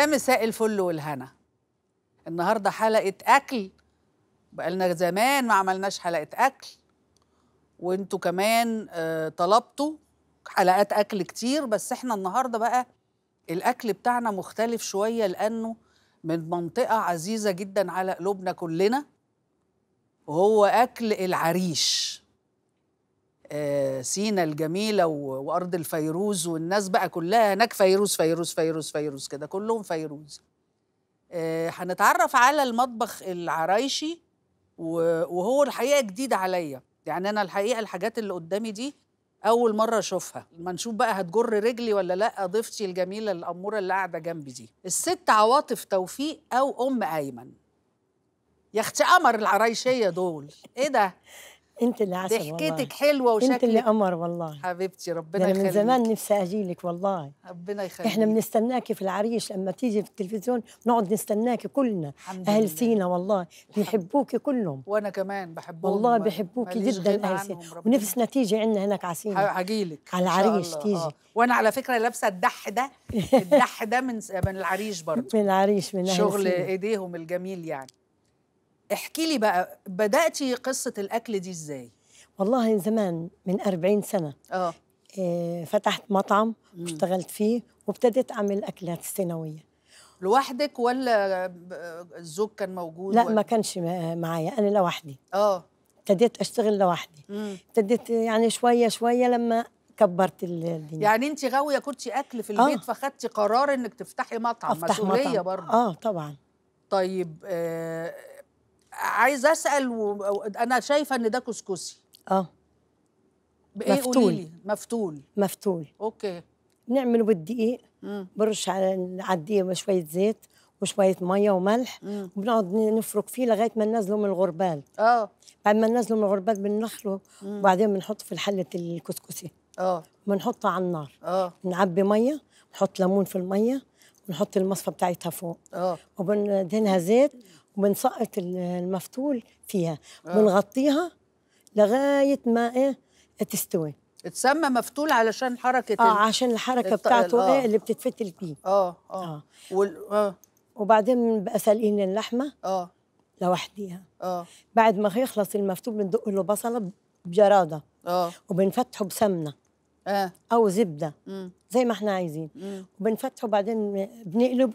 يا مساء الفل والهنا النهارده حلقه اكل بقالنا زمان ما عملناش حلقه اكل وانتوا كمان آه، طلبتوا حلقات اكل كتير بس احنا النهارده بقى الاكل بتاعنا مختلف شويه لانه من منطقه عزيزه جدا على قلوبنا كلنا وهو اكل العريش آه، سينا الجميله وارض الفيروز والناس بقى كلها هناك فيروز فيروز فيروز فيروز كده كلهم فيروز آه، هنتعرف على المطبخ العرايشي وهو الحقيقه جديد عليا يعني انا الحقيقه الحاجات اللي قدامي دي اول مره اشوفها ما نشوف بقى هتجر رجلي ولا لا ضيفتي الجميله الاموره اللي قاعده جنبي دي الست عواطف توفيق او ام ايمن يا اختي قمر العرايشيه دول ايه ده انت اللي عسل ضحكتك حلوه وشكلك انت اللي قمر والله حبيبتي ربنا يخليك من زمان نفسي اجي لك والله ربنا يخليك احنا بنستناكي في العريش لما تيجي في التلفزيون نقعد نستناكي كلنا اهل سينا والله بيحبوكي كلهم وانا كمان بحبهم والله بيحبوكي جدا اهل سينا ونفسنا تيجي عندنا هناك على سينا لك على العريش تيجي آه. وانا على فكره لابسه الدح ده الدح ده من من العريش برضه من العريش من اهل شغل ايديهم الجميل يعني احكي لي بقى بداتي قصه الاكل دي ازاي والله زمان من 40 سنه آه. اه فتحت مطعم واشتغلت فيه وابتديت اعمل اكلات السنويه لوحدك ولا الزوج كان موجود لا ولا؟ ما كانش معايا انا لوحدي اه ابتديت اشتغل لوحدي ابتديت يعني شويه شويه لما كبرت الدنيا يعني انت غاويه كنتي اكل في البيت آه. فخدتي قرار انك تفتحي مطعم مسؤوليه برضه اه طبعا طيب آه عايز اسال و... انا شايفه ان ده كسكسي اه بايه مفتول مفتول مفتول اوكي نعمله بالدقيق برش على الدقيق بشويه زيت وشويه ميه وملح مم. وبنقعد نفرك فيه لغايه ما ننزله من الغربال اه بعد ما ننزله من الغربال بنخله وبعدين بنحطه في الحله الكسكسي اه بنحطه على النار اه بنعبي ميه نحط ليمون في الميه ونحط المصفى بتاعتها فوق اه وبندهنها زيت وبنسقط المفتول فيها آه. وبنغطيها لغايه ما ايه تستوي اتسمى مفتول علشان حركه اه عشان الحركه الت... بتاعته إيه؟ آه. ايه اللي بتتفتل فيه اه اه, آه. وال... آه. وبعدين بنبقى سالقين اللحمه اه لوحديها اه بعد ما يخلص المفتول بندق له بصله بجراده اه وبنفتحه بسمنه اه او زبده مم. زي ما احنا عايزين مم. وبنفتحه بعدين بنقلبه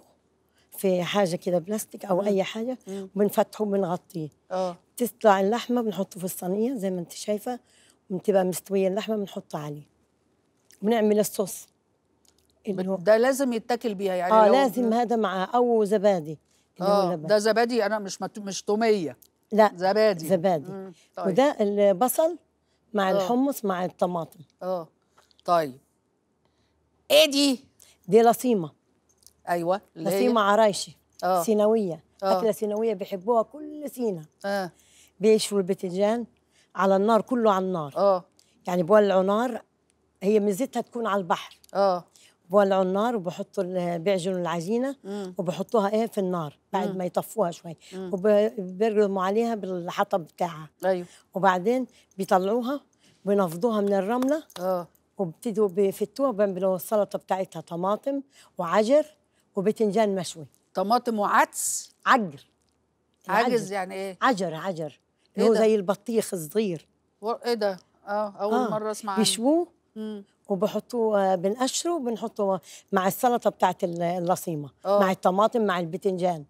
في حاجه كده بلاستيك او مم. اي حاجه وبنفتحه وبنغطيه اه تطلع اللحمه بنحطه في الصينيه زي ما انت شايفه وبتبقى مستويه اللحمه بنحط عليه بنعمل الصوص هو ده لازم يتاكل بيها يعني اه لازم هذا مع او زبادي اه ده زبادي انا مش مت... مش توميه لا زبادي زبادي طيب. وده البصل مع أوه. الحمص مع الطماطم اه طيب ايه دي دي لصيمه ايوه نسيمه عرايشي آه. سيناويه آه. اكله سيناويه بيحبوها كل سينا آه. بيشوا البتنجان على النار كله على النار اه يعني بولعوا نار هي ميزتها تكون على البحر اه بولعوا النار وبحطوا بيعجنوا العجينه مم. وبحطوها ايه في النار بعد مم. ما يطفوها شوي وبيرموا عليها بالحطب بتاعها ايوه وبعدين بيطلعوها بينفضوها من الرمله اه وبتدوا بفتوها بيعملوا السلطه بتاعتها طماطم وعجر وبتنجان مشوي طماطم وعدس عجر عجز يعني ايه عجر عجر إيه هو زي البطيخ الصغير و... ايه ده اه اول آه. مره اسمع بيشوه وبحطوه آه، بنقشره وبنحطه مع السلطه بتاعت اللصيمه أوه. مع الطماطم مع البتنجان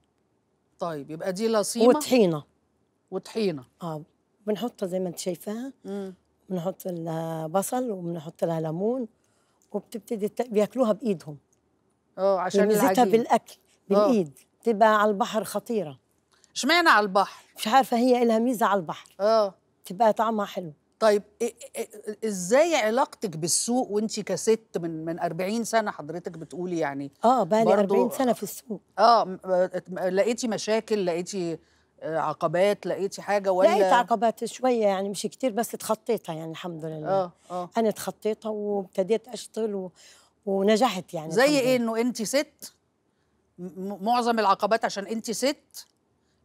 طيب يبقى دي لصيمه وطحينه وطحينه اه بنحطها زي ما انت شايفاها بنحط لها بصل وبنحط لها ليمون وبتبتدي بياكلوها بايدهم اه عشان ميزتها بالاكل آه. بالايد تبقى على البحر خطيره اشمعنى على البحر مش عارفه هي لها ميزه على البحر اه تبقى طعمها حلو طيب ازاي علاقتك بالسوق وانت كست من من 40 سنه حضرتك بتقولي يعني اه بقى لي 40 سنه في السوق اه لقيتي مشاكل لقيتي آه، عقبات لقيتي حاجه ولا لقيت عقبات شويه يعني مش كتير بس اتخطيتها يعني الحمد لله اه اه انا اتخطيتها وابتديت اشتغل و... ونجحت يعني زي ايه انه انت ست معظم العقبات عشان انت ست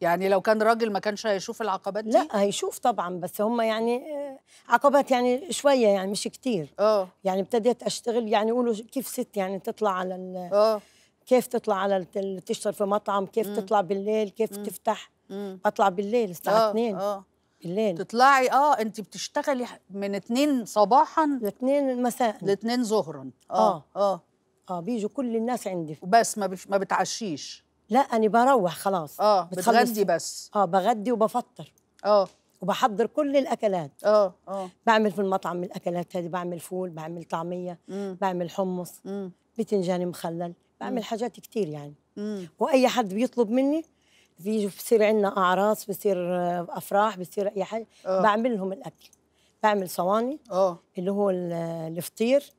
يعني لو كان راجل ما كانش هيشوف العقبات دي لا هيشوف طبعا بس هم يعني آه، عقبات يعني شويه يعني مش كتير اه يعني ابتديت اشتغل يعني يقولوا كيف ست يعني تطلع على ال اه كيف تطلع على تشتغل في مطعم كيف م. تطلع بالليل كيف م. تفتح م. اطلع بالليل الساعه 2 اه بالليل تطلعي اه انت بتشتغلي من 2 صباحا ل 2 مساء ل 2 ظهرا آه،, اه اه اه بيجوا كل الناس عندي وبس ما ما بتعشيش لا انا بروح خلاص اه بتغدي بس اه بغدي وبفطر اه وبحضر كل الاكلات اه اه بعمل في المطعم الاكلات هذه بعمل فول بعمل طعميه مم. بعمل حمص بتنجان مخلل بعمل مم. حاجات كتير يعني مم. واي حد بيطلب مني بيجوا بصير عندنا اعراس بصير آه، افراح بصير اي حاجه آه. بعمل لهم الاكل بعمل صواني أوه. اللي هو آه، الفطير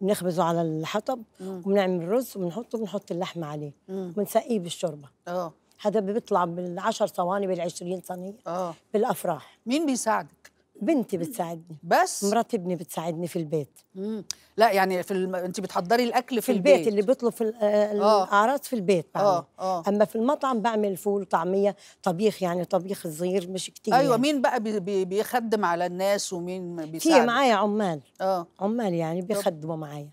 بنخبزه على الحطب مم. وبنعمل رز وبنحطه وبنحط اللحمه عليه وبنسقيه بالشوربه اه هذا بيطلع بالعشر صواني بال20 صينيه اه بالافراح مين بيساعدك بنتي بتساعدني بس مرات ابني بتساعدني في البيت مم. لا يعني في الم... انت بتحضري الاكل في, في البيت, البيت اللي بيطلب في آه، آه. الاعراض في البيت بعمل. آه. آه. اما في المطعم بعمل فول طعميه طبيخ يعني طبيخ صغير مش كتير ايوه يعني. مين بقى بي... بي... بيخدم على الناس ومين بيساعد في معايا عمال اه عمال يعني بيخدموا معايا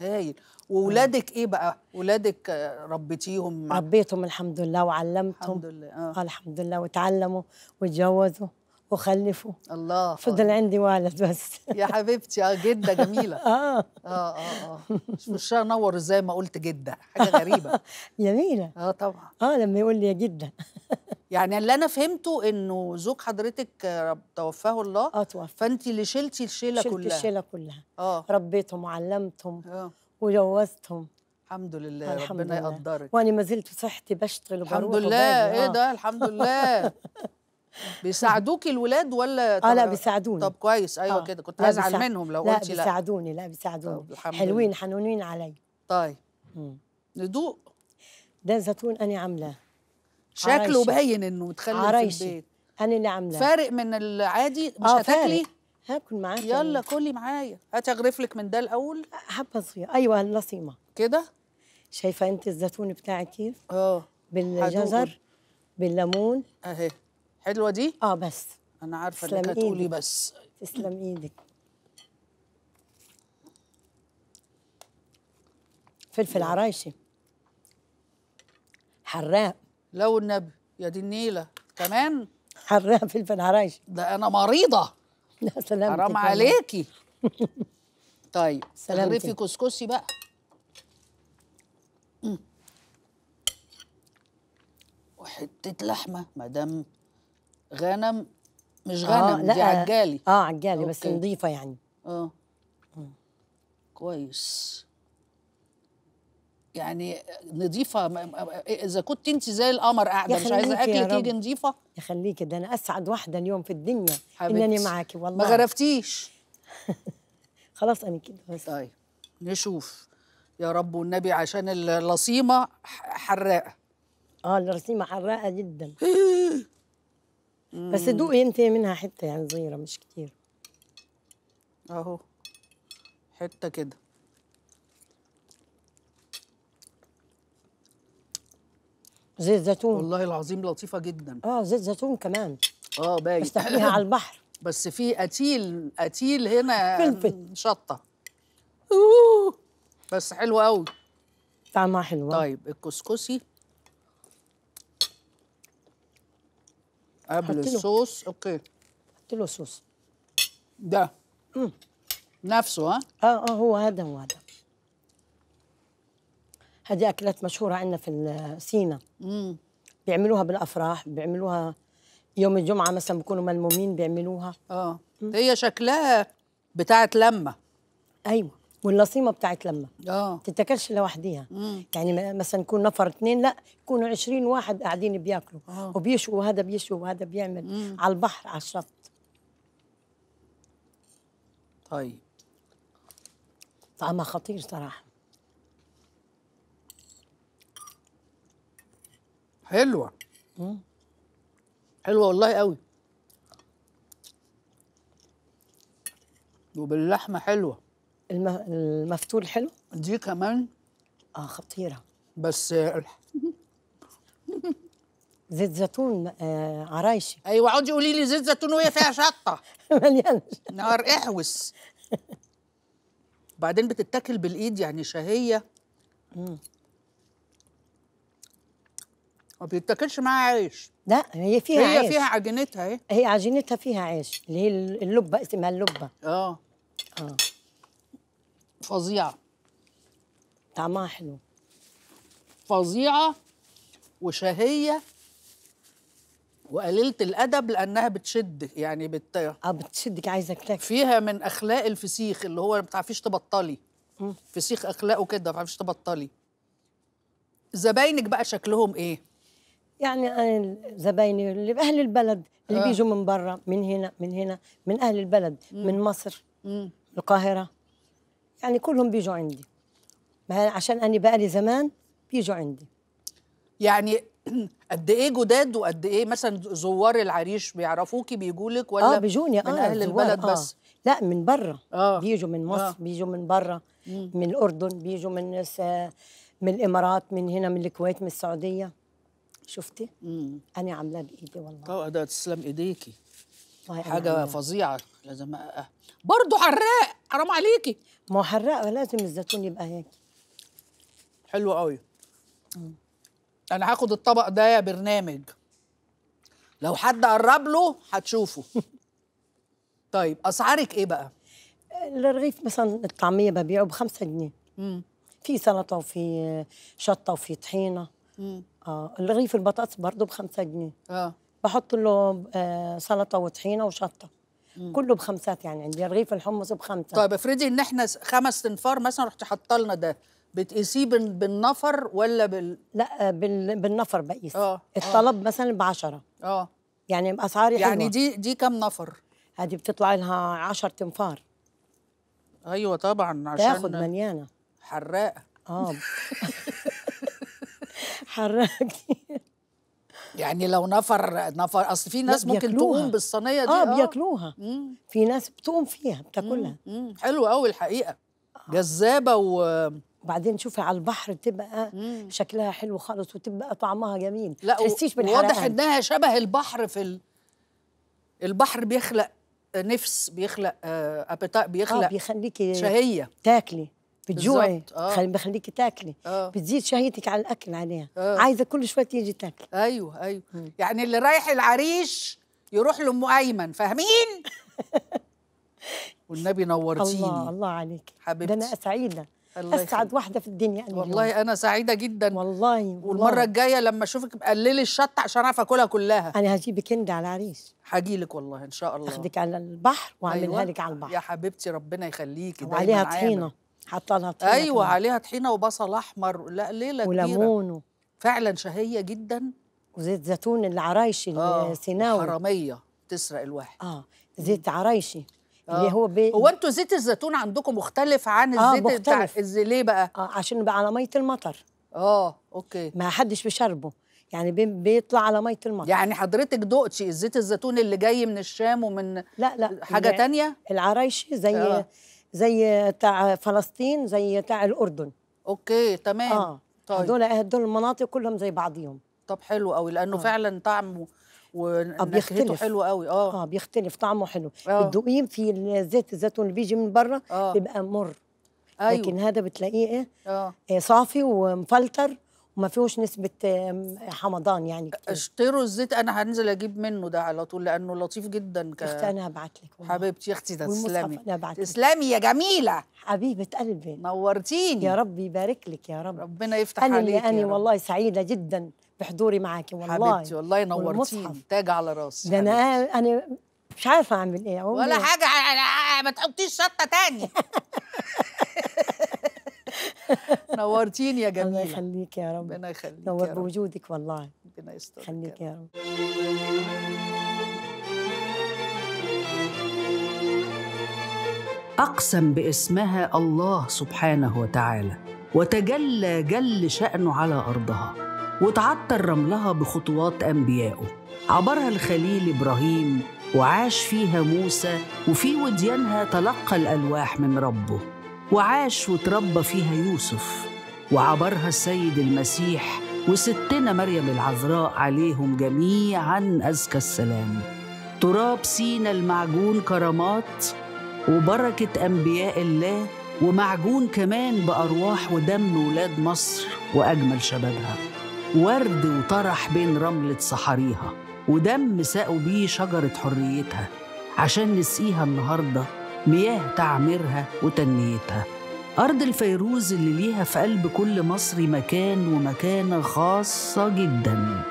هايل آه. واولادك ايه بقى اولادك ربيتيهم ربيتهم الحمد لله وعلمتهم الحمد لله آه. الحمد لله وتعلموا واتجوزوا وخلفه الله فضل عندي ولد بس يا حبيبتي اه جده جميله اه اه اه وشها آه. نور زي ما قلت جده حاجه غريبه جميله اه طبعا اه لما يقول لي يا جده يعني اللي انا فهمته انه زوج حضرتك توفاه الله اه توفى فانت اللي شلتي الشيله كلها شلت الشيله كلها اه ربيتهم وعلمتهم اه وجوزتهم الحمد لله آه، الحمد ربنا يقدرك وانا ما زلت صحتي بشتغل الحمد لله ايه آه. ده الحمد لله بيساعدوك الولاد ولا اه لا بيساعدوني طب كويس ايوه آه. كده كنت هزعل بيساعد... منهم لو قلتي لا بيساعدوني لا بيساعدوني حلوين حنونين علي طيب ندوق ده زيتون انا عاملاه شكله باين انه متخلي في البيت انا اللي عاملاه فارق من العادي مش آه هتاكلي هاكل معاك يلا كلي معايا هاتي اغرف لك من ده الاول حبه صغيره ايوه اللصيمه كده شايفه انت الزيتون بتاعك كيف اه بالجزر بالليمون اهي حلوه دي اه بس انا عارفه انك هتقولي بس تسلم ايدك فلفل عرايشي حراق لو النبي يا دي النيله كمان حراق فلفل عرايشي ده انا مريضه لا سلامتك حرام عليكي طيب سلامتك كسكسي بقى وحته لحمه مدام غنم مش غنم آه دي عجالي اه عجالي أوكي. بس نظيفه يعني اه كويس يعني نظيفه اذا كنت انت زي القمر قاعده مش عايزه اكلك يجي نظيفه يخليكي ده انا اسعد واحده اليوم في الدنيا حبيبتي. انني معاكي والله ما غرفتيش خلاص انا كده بس طيب نشوف يا رب والنبي عشان اللصيمه حراقه اه اللصيمه حراقه جدا بس تدوقي انت منها حته يعني صغيره مش كتير اهو حته كده زيت زيتون والله العظيم لطيفه جدا اه زيت زيتون كمان اه باين بس تحميها على البحر بس في قتيل قتيل هنا فلفل شطه اوه بس حلوه قوي طعمها حلو آه. طيب الكسكسي قبل الصوص اوكي حط له صوص ده مم. نفسه ها اه اه هو هذا هو هذا هذه اكلات مشهوره عندنا في سينا بيعملوها بالافراح بيعملوها يوم الجمعه مثلا بيكونوا ملمومين بيعملوها اه مم. هي شكلها بتاعت لمه ايوه واللصيمه بتاعت لما اه ما تتاكلش لوحديها يعني مثلا يكون نفر اثنين لا يكونوا 20 واحد قاعدين بياكلوا أوه. وبيشوا وهذا بيشوا وهذا بيعمل مم. على البحر على الشط طيب طعمها خطير صراحه حلوه مم. حلوه والله قوي وباللحمه حلوه المفتول حلو دي كمان اه خطيره بس زيت زيتون آه عرايشي ايوه اقعدي قولي لي زيت زيتون وهي فيها شطه مليانه نار احوس بعدين بتتاكل بالايد يعني شهيه ما بيتاكلش معاها عيش لا هي فيها هي عيش. فيها عجينتها اهي هي عجينتها فيها عيش اللي هي اللبه اسمها اللبه اه اه فظيعه طعمها حلو فظيعه وشهيه وقليله الادب لانها بتشد يعني بت اه بتشدك عايزه تاكل فيها من اخلاق الفسيخ اللي هو ما بتعرفيش تبطلي فسيخ اخلاقه كده ما بتعرفيش تبطلي زباينك بقى شكلهم ايه يعني زبايني اللي اهل البلد اللي آه. بيجوا من بره من هنا من هنا من اهل البلد مم. من مصر مم. القاهره يعني كلهم بيجوا عندي ما عشان أنا بقالي زمان بيجوا عندي يعني قد ايه جداد وقد ايه مثلا زوار العريش بيعرفوكي بيجوا لك ولا اه بيجوني اه من اهل البلد آه. بس لا من بره آه. بيجوا من مصر آه. بيجوا من بره من الاردن بيجوا من من الامارات من هنا من الكويت من السعوديه شفتي انا عاملاه بايدي والله اه ده تسلم ايديكي حاجه فظيعه لازم برضه حراق حرام عليكي ما هو لازم الزيتون يبقى هيك حلو قوي انا هاخد الطبق ده يا برنامج لو حد قرب له هتشوفه طيب اسعارك ايه بقى الرغيف مثلا الطعميه ببيعه بخمسة جنيه امم في سلطه وفي شطه وفي طحينه امم اه الرغيف البطاطس برضه بخمسة جنيه اه بحط له آه سلطه وطحينه وشطه كله بخمسات يعني عندي رغيف الحمص بخمسه طيب افرضي ان احنا خمس تنفار مثلا رحت حاطه لنا ده بتقيسيه بالنفر ولا بال لا بال... بالنفر بقيس اه, آه. الطلب مثلا ب 10 اه يعني اسعاري يعني حلوة. دي دي كام نفر؟ هذه بتطلع لها 10 تنفار ايوه طبعا عشان تاخد مليانه حراقه اه حراقه يعني لو نفر نفر اصل في ناس ممكن تقوم بالصينيه دي اه, آه. بياكلوها في ناس بتقوم فيها بتاكلها حلوه قوي الحقيقه آه. جذابه و وبعدين شوفي على البحر تبقى مم. شكلها حلو خالص وتبقى طعمها جميل لا تحسيش بالحرقان واضح يعني. انها شبه البحر في ال... البحر بيخلق نفس بيخلق ابيتا آه، بيخلق آه بيخليكي شهيه تاكلي بتجوعي آه. بخليك تاكلي آه. بتزيد شهيتك على الاكل عليها آه. عايزه كل شويه تيجي تاكل ايوه ايوه م. يعني اللي رايح العريش يروح لام ايمن فاهمين والنبي نورتيني الله الله عليك حبيبتي ده انا سعيده اسعد واحده في الدنيا أنا والله اليوم. انا سعيده جدا والله, والله. والمره الجايه لما اشوفك بقللي الشطه عشان اعرف اكلها كلها انا هجيبك انت على العريش لك والله ان شاء الله اخدك على البحر واعملها أيوة. لك على البحر يا حبيبتي ربنا يخليكي وعليها طحينه حطينا طحينه ايوه كمان. عليها طحينه وبصل احمر لا ليله وليمون فعلا شهيه جدا وزيت زيتون العرايشي آه السيناوي حراميه تسرق الواحد اه زيت عرايشي آه. اللي هو بي... هو انتوا زيت الزيتون عندكم مختلف عن آه، الزيت آه بتاع الزي ليه بقى؟ اه عشان بقى على ميه المطر اه اوكي ما حدش بيشربه يعني بي... بيطلع على ميه المطر يعني حضرتك دقتي الزيت الزيتون اللي جاي من الشام ومن لا لا حاجه تانية العرايشي زي آه. زي تاع فلسطين زي تاع الاردن اوكي تمام آه. طيب هدول هدول المناطق كلهم زي بعضيهم طب حلو قوي لانه آه. فعلا طعمه ونكهته آه، حلو قوي اه اه بيختلف طعمه حلو آه. بتدوقيه في زيت الزيتون اللي بيجي من بره آه. بيبقى مر أيوه. لكن هذا بتلاقيه ايه آه. آه، صافي ومفلتر وما فيهوش نسبه حمضان يعني كتير. اشتروا الزيت انا هنزل اجيب منه ده على طول لانه لطيف جدا ك... اختي انا هبعت لك حبيبتي اختي تسلمي تسلمي يا جميله حبيبه قلبي نورتيني يا رب يبارك لك يا رب ربنا يفتح عليك اني انا والله سعيده جدا بحضوري معاكي والله حبيبتي والله نورتيني تاج على راسي ده انا انا مش عارفه اعمل ايه ولا حاجه آه، آه، آه، ما تحطيش شطه تاني نورتيني يا جميله الله يخليك يا رب ربنا يخليك نور بوجودك والله ربنا يسترك يخليك يا رب اقسم باسمها الله سبحانه وتعالى وتجلى جل شانه على ارضها وتعطر رملها بخطوات انبيائه عبرها الخليل ابراهيم وعاش فيها موسى وفي وديانها تلقى الالواح من ربه وعاش وتربى فيها يوسف وعبرها السيد المسيح وستنا مريم العذراء عليهم جميعا أزكى السلام تراب سينا المعجون كرامات وبركة أنبياء الله ومعجون كمان بأرواح ودم ولاد مصر وأجمل شبابها ورد وطرح بين رملة صحاريها ودم ساقوا بيه شجرة حريتها عشان نسقيها النهارده مياه تعميرها وتنميتها أرض الفيروز اللي ليها في قلب كل مصري مكان ومكانة خاصة جدا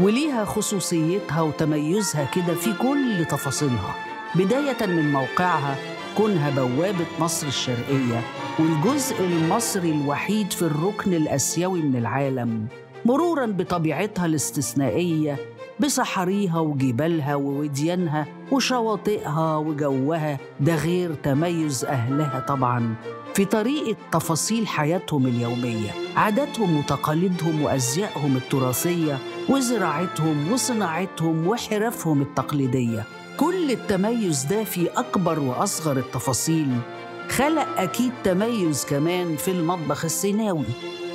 وليها خصوصيتها وتميزها كده في كل تفاصيلها بداية من موقعها كونها بوابة مصر الشرقية والجزء المصري الوحيد في الركن الآسيوي من العالم مرورا بطبيعتها الاستثنائية بصحاريها وجبالها ووديانها وشواطئها وجوها ده غير تميز أهلها طبعا في طريقة تفاصيل حياتهم اليومية عاداتهم وتقاليدهم وأزيائهم التراثية وزراعتهم وصناعتهم وحرفهم التقليدية كل التميز ده في أكبر وأصغر التفاصيل خلق أكيد تميز كمان في المطبخ السيناوي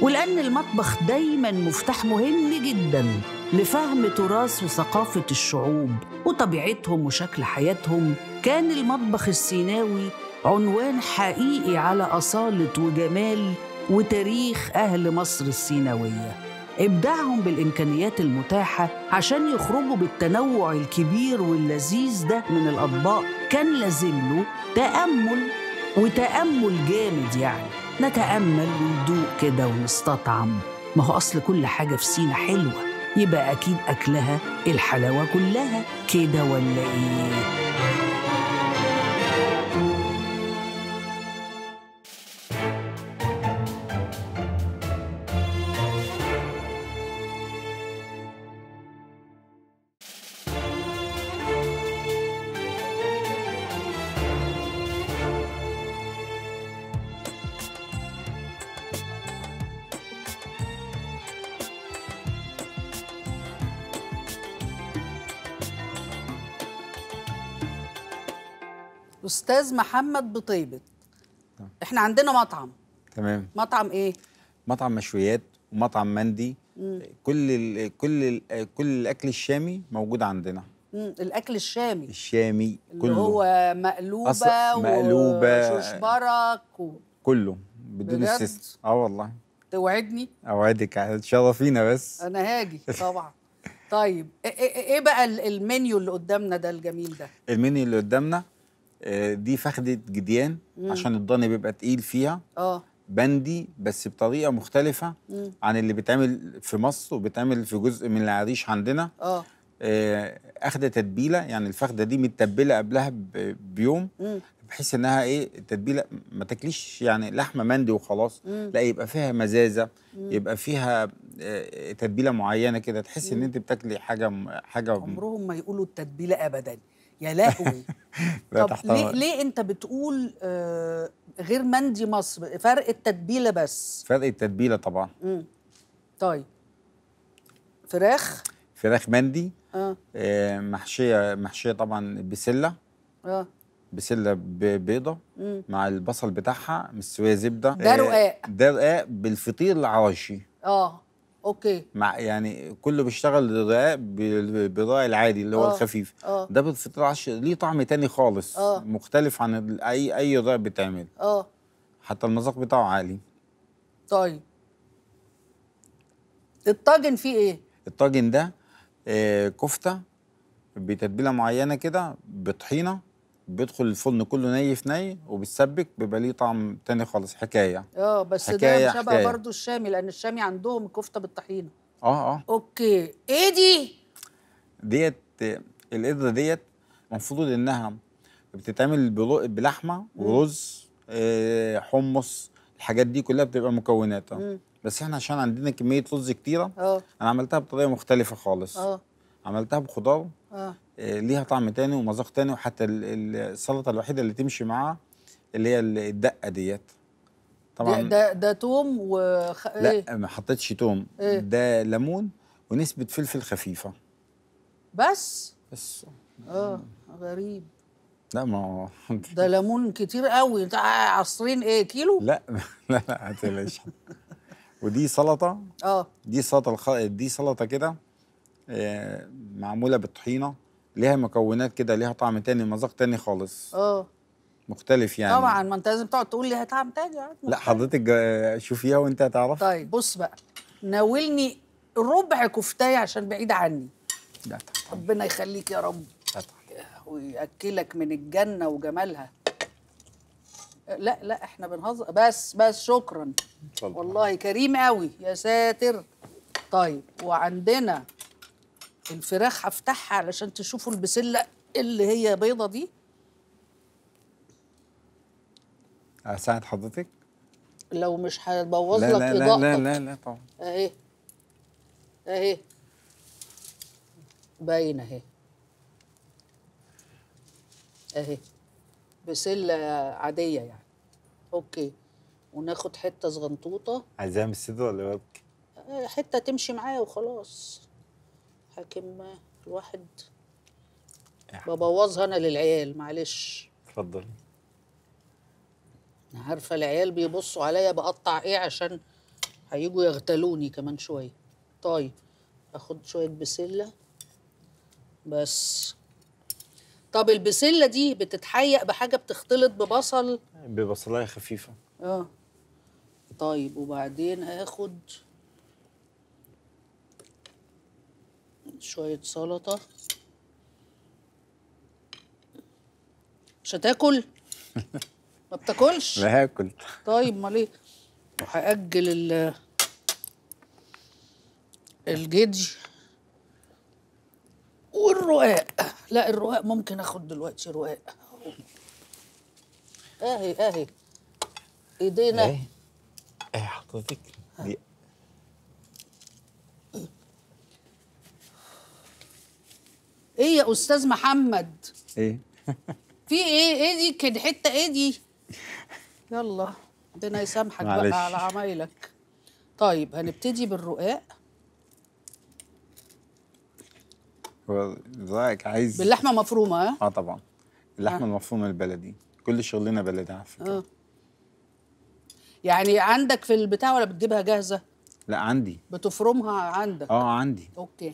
ولأن المطبخ دايما مفتاح مهم جدا لفهم تراث وثقافة الشعوب وطبيعتهم وشكل حياتهم كان المطبخ السيناوي عنوان حقيقي على أصالة وجمال وتاريخ أهل مصر السيناوية إبداعهم بالإمكانيات المتاحة عشان يخرجوا بالتنوع الكبير واللذيذ ده من الأطباق كان لازم له تأمل وتأمل جامد يعني نتأمل وندوق كده ونستطعم ما هو أصل كل حاجة في سينا حلوة يبقى أكيد أكلها الحلاوة كلها كده ولا إيه؟ الاستاذ محمد بطيبه احنا عندنا مطعم تمام مطعم ايه مطعم مشويات ومطعم مندي كل الـ كل الـ كل الاكل الشامي موجود عندنا الاكل الشامي الشامي كله اللي هو مقلوبه أص... مقلوبه وششبرك و... كله بدون السيستم اه والله توعدني اوعدك فينا بس انا هاجي طبعا طيب ايه, إيه،, إيه بقى المنيو اللي قدامنا ده الجميل ده المنيو اللي قدامنا آه، دي فخده جديان مم. عشان الضن بيبقى تقيل فيها اه بندي بس بطريقه مختلفه مم. عن اللي بيتعمل في مصر وبيتعمل في جزء من العريش عندنا اه, آه، اخده تتبيله يعني الفخده دي متتبله قبلها بيوم مم. بحيث انها ايه التتبيله ما تاكليش يعني لحمه مندي وخلاص مم. لا يبقى فيها مزازه مم. يبقى فيها آه، تتبيله معينه كده تحس ان انت بتاكلي حاجه حاجه عمرهم ما يقولوا التتبيله ابدا يا لهوي طب ليه ليه انت بتقول آه غير مندي مصر فرق التتبيله بس فرق التتبيله طبعا امم طيب فراخ فراخ مندي اه, آه محشيه محشيه طبعا بسله اه بسله بيضه مع البصل بتاعها مستويه زبده ده رقاق آه، ده رقاق بالفطير العراشي اه اوكي مع يعني كله بيشتغل الرقاق بالرقاق العادي اللي هو أوه. الخفيف أوه. ده بتطلعش ليه طعم تاني خالص أوه. مختلف عن اي اي رقاق بتعمل اه حتى المذاق بتاعه عالي طيب الطاجن فيه ايه الطاجن ده آه كفته بتتبيله معينه كده بطحينه بيدخل الفرن كله ني في ني وبيتسبك بيبقى ليه طعم تاني خالص حكايه اه بس حكاية ده شبه برضه الشامي لان الشامي عندهم كفته بالطحينه اه اه اوكي ايه دي؟ ديت القدره ديت المفروض انها بتتعمل بلحمه ورز آه حمص الحاجات دي كلها بتبقى مكونات بس احنا عشان عندنا كميه رز كتيره اه انا عملتها بطريقه مختلفه خالص اه عملتها بخضار اه ليها طعم تاني ومذاق تاني وحتى السلطه الوحيده اللي تمشي معاها اللي هي الدقه ديت طبعا ده ده توم و وخ... لا إيه؟ ما حطيتش توم إيه؟ ده ليمون ونسبه فلفل خفيفه بس بس اه غريب لا ما ده ليمون كتير قوي عصرين ايه كيلو لا لا لا ودي سلطه اه دي سلطه الخ... دي سلطه كده آه، معموله بالطحينه ليها مكونات كده ليها طعم تاني مذاق تاني خالص اه مختلف يعني طبعا ما انت لازم تقعد تقول ليها طعم تاني آه، لا حضرتك شوفيها وانت هتعرفي طيب بص بقى ناولني ربع كفتايه عشان بعيد عني لا ربنا يخليك يا رب ويأكلك من الجنة وجمالها لا لا احنا بنهزر بس بس شكرا والله كريم قوي يا ساتر طيب وعندنا الفراخ هفتحها علشان تشوفوا البسله اللي هي بيضه دي اساعد حضرتك لو مش هتبوظ لك لا لا لا لا طبعا اهي اهي باينه اهي اهي بسله عاديه يعني اوكي وناخد حته صغنطوطه عايزاها من الصدر ولا إيه؟ حته تمشي معايا وخلاص حكمة الواحد ببوظها أنا للعيال معلش اتفضلي أنا عارفة العيال بيبصوا عليا بقطع إيه عشان هيجوا يغتالوني كمان شوية طيب آخد شوية بسلة بس طب البسلة دي بتتحيق بحاجة بتختلط ببصل ببصلاية خفيفة اه طيب وبعدين آخد شوية سلطة مش هتاكل؟ ما بتاكلش؟ لا هاكل طيب امال ايه هاجل ال الجدي والرقاق لا الرقاق ممكن اخد دلوقتي رقاق اهي اهي ايدينا اهي ايه حضرتك دي ايه يا استاذ محمد ايه في ايه ايه دي كده حته ايه دي يلا ربنا يسامحك بقى على عمايلك طيب هنبتدي بالرقاق هو عايز باللحمه مفرومه ها اه طبعا اللحمه آه. المفرومه البلدي كل شغلنا بلدي على فكره آه. يعني عندك في البتاع ولا بتجيبها جاهزه لا عندي بتفرمها عندك اه عندي اوكي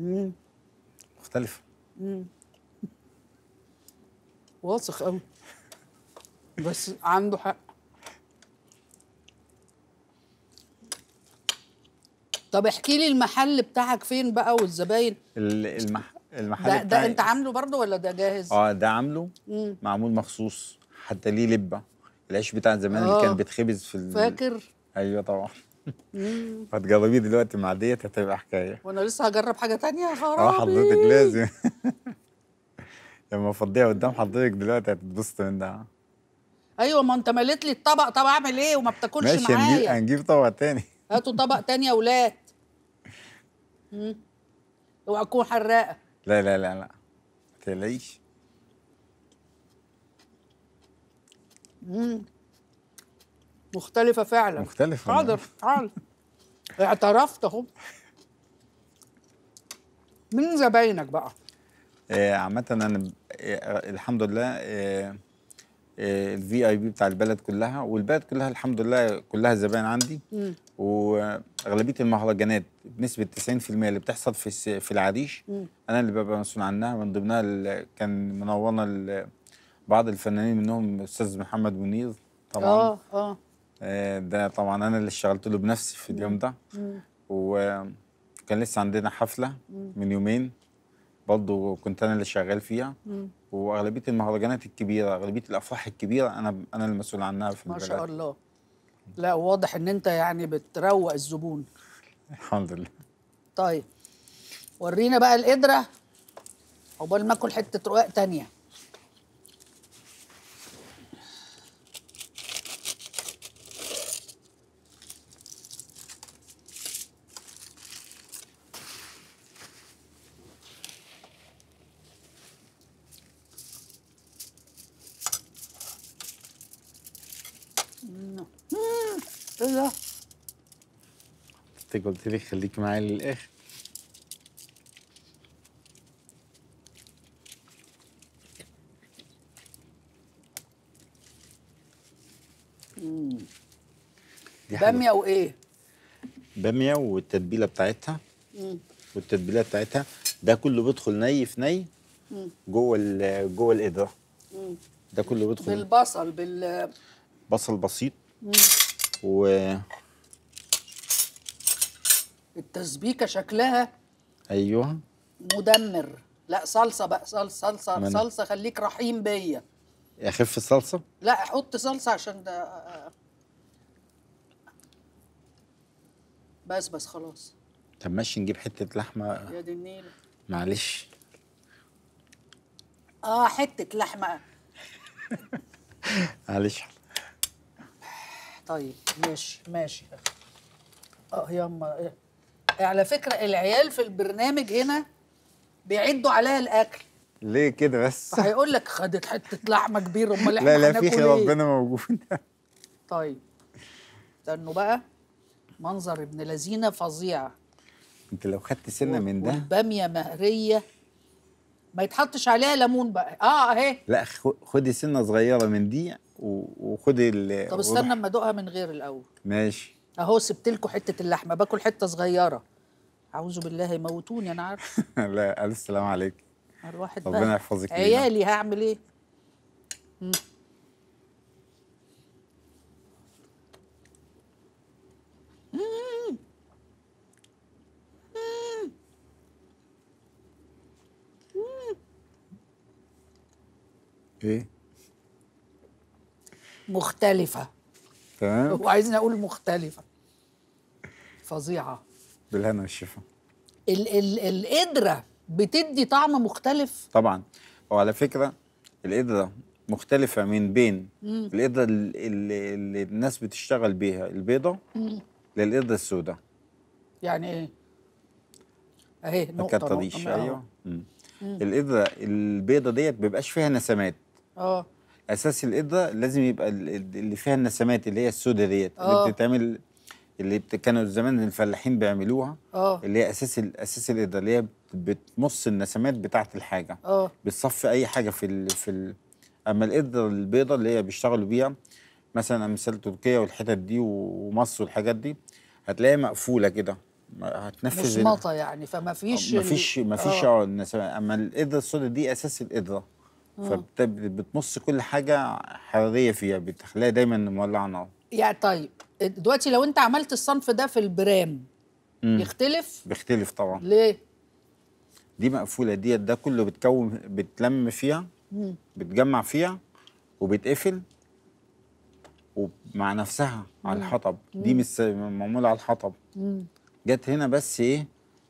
مم. مختلفة واثق قوي بس عنده حق طب احكي لي المحل بتاعك فين بقى والزباين المح... المحل ده, ده انت عامله برضه ولا ده جاهز؟ اه ده عامله معمول مخصوص حتى ليه لبه العيش بتاع زمان آه. اللي كان اه. بيتخبز في ال... فاكر ايوه طبعا هتجربيه دلوقتي مع ديت هتبقى حكايه وانا لسه هجرب حاجه تانية يا آه، خرابي اه حضرتك لازم لما افضيها قدام حضرتك دلوقتي هتتبسط منها ايوه ما انت مليت لي الطبق طب اعمل ايه وما بتاكلش معايا ماشي هنجيب هنجيب طبق تاني هاتوا طبق تاني يا ولاد اوعى تكون حراقه لا لا لا لا ما تقلقيش مختلفة فعلا مختلفة نعم. حاضر حاضر اعترفت اهو من زباينك بقى آه عامة انا آه الحمد لله آه الفي اي بي بتاع البلد كلها والبلد كلها الحمد لله كلها زباين عندي واغلبيه المهرجانات بنسبه 90% اللي بتحصل في في العريش م. انا اللي ببقى مسؤول عنها من ضمنها كان منورنا بعض الفنانين منهم الاستاذ محمد منير طبعا اه اه آه، ده طبعا انا اللي اشتغلت له بنفسي في اليوم ده وكان لسه عندنا حفله من يومين برضه كنت انا اللي شغال فيها واغلبيه المهرجانات الكبيره اغلبيه الافراح الكبيره انا انا المسؤول عنها في ما شاء الله لا واضح ان انت يعني بتروق الزبون الحمد لله طيب ورينا بقى القدره عقبال ما اكل حته رقاق ثانيه حضرتك قلت لي خليك معايا للاخر باميه وايه باميه والتتبيله بتاعتها مم. والتتبيله بتاعتها ده كله بيدخل ني في ني جوه جوه القدره ده كله بيدخل بالبصل بال بصل بسيط مم. و التسبيكه شكلها ايوه مدمر لا صلصه بقى صلصه صلصه صلصه خليك رحيم بيا اخف الصلصه لا احط صلصه عشان ده بس بس خلاص طب ماشي نجيب حته لحمه يا دي النيله معلش اه حته لحمه معلش طيب ماشي ماشي اه ياما ايه على فكره العيال في البرنامج هنا بيعدوا عليها الاكل ليه كده بس؟ هيقول لك خدت حته لحمه كبيره امال احنا لا لا في خير ربنا موجود طيب استنوا بقى منظر ابن لذينه فظيع انت لو خدت سنه من ده والباميه مهريه ما يتحطش عليها ليمون بقى اه اهي لا خدي سنه صغيره من دي وخدي ال طب استنى اما ادوقها من غير الاول ماشي اهو سبت لكم حته اللحمه باكل حته صغيره اعوذ بالله يموتوني انا عارف لا الف سلام عليك الواحد ربنا يحفظك عيالي هعمل ايه ايه مختلفة تمام وعايزني اقول مختلفة فظيعة بالهنا والشفا ال ال القدره بتدي طعم مختلف طبعا وعلى فكره القدره مختلفه من بين مم. القدره اللي, اللي الناس بتشتغل بيها البيضه للقدره السوداء يعني ايه اهي نقطه ريش ايوه القدره البيضه ديت بيبقاش فيها نسمات اه اساس القدره لازم يبقى اللي فيها النسمات اللي هي السوداء ديت اللي آه. بتتعمل اللي كانوا زمان الفلاحين بيعملوها اه اللي هي اساس الاساس القدر اللي هي بتمص النسمات بتاعه الحاجه اه بتصفي اي حاجه في ال في ال اما القدر البيضه اللي هي بيشتغلوا بيها مثلا امثال تركيا والحتت دي ومصر والحاجات دي هتلاقيها مقفوله كده هتنفذ مطه يعني فما فيش مفيش آه، مفيش فيش آه. آه، اما القدره السوداء دي اساس القدره فبتمص كل حاجه حراريه فيها بتخليها دايما مولعه نار يعني طيب دلوقتي لو انت عملت الصنف ده في البرام مم. يختلف بيختلف طبعا ليه دي مقفوله ديت ده كله بتكون بتلم فيها مم. بتجمع فيها وبتقفل ومع نفسها مم. على الحطب مم. دي مش معموله على الحطب جت هنا بس ايه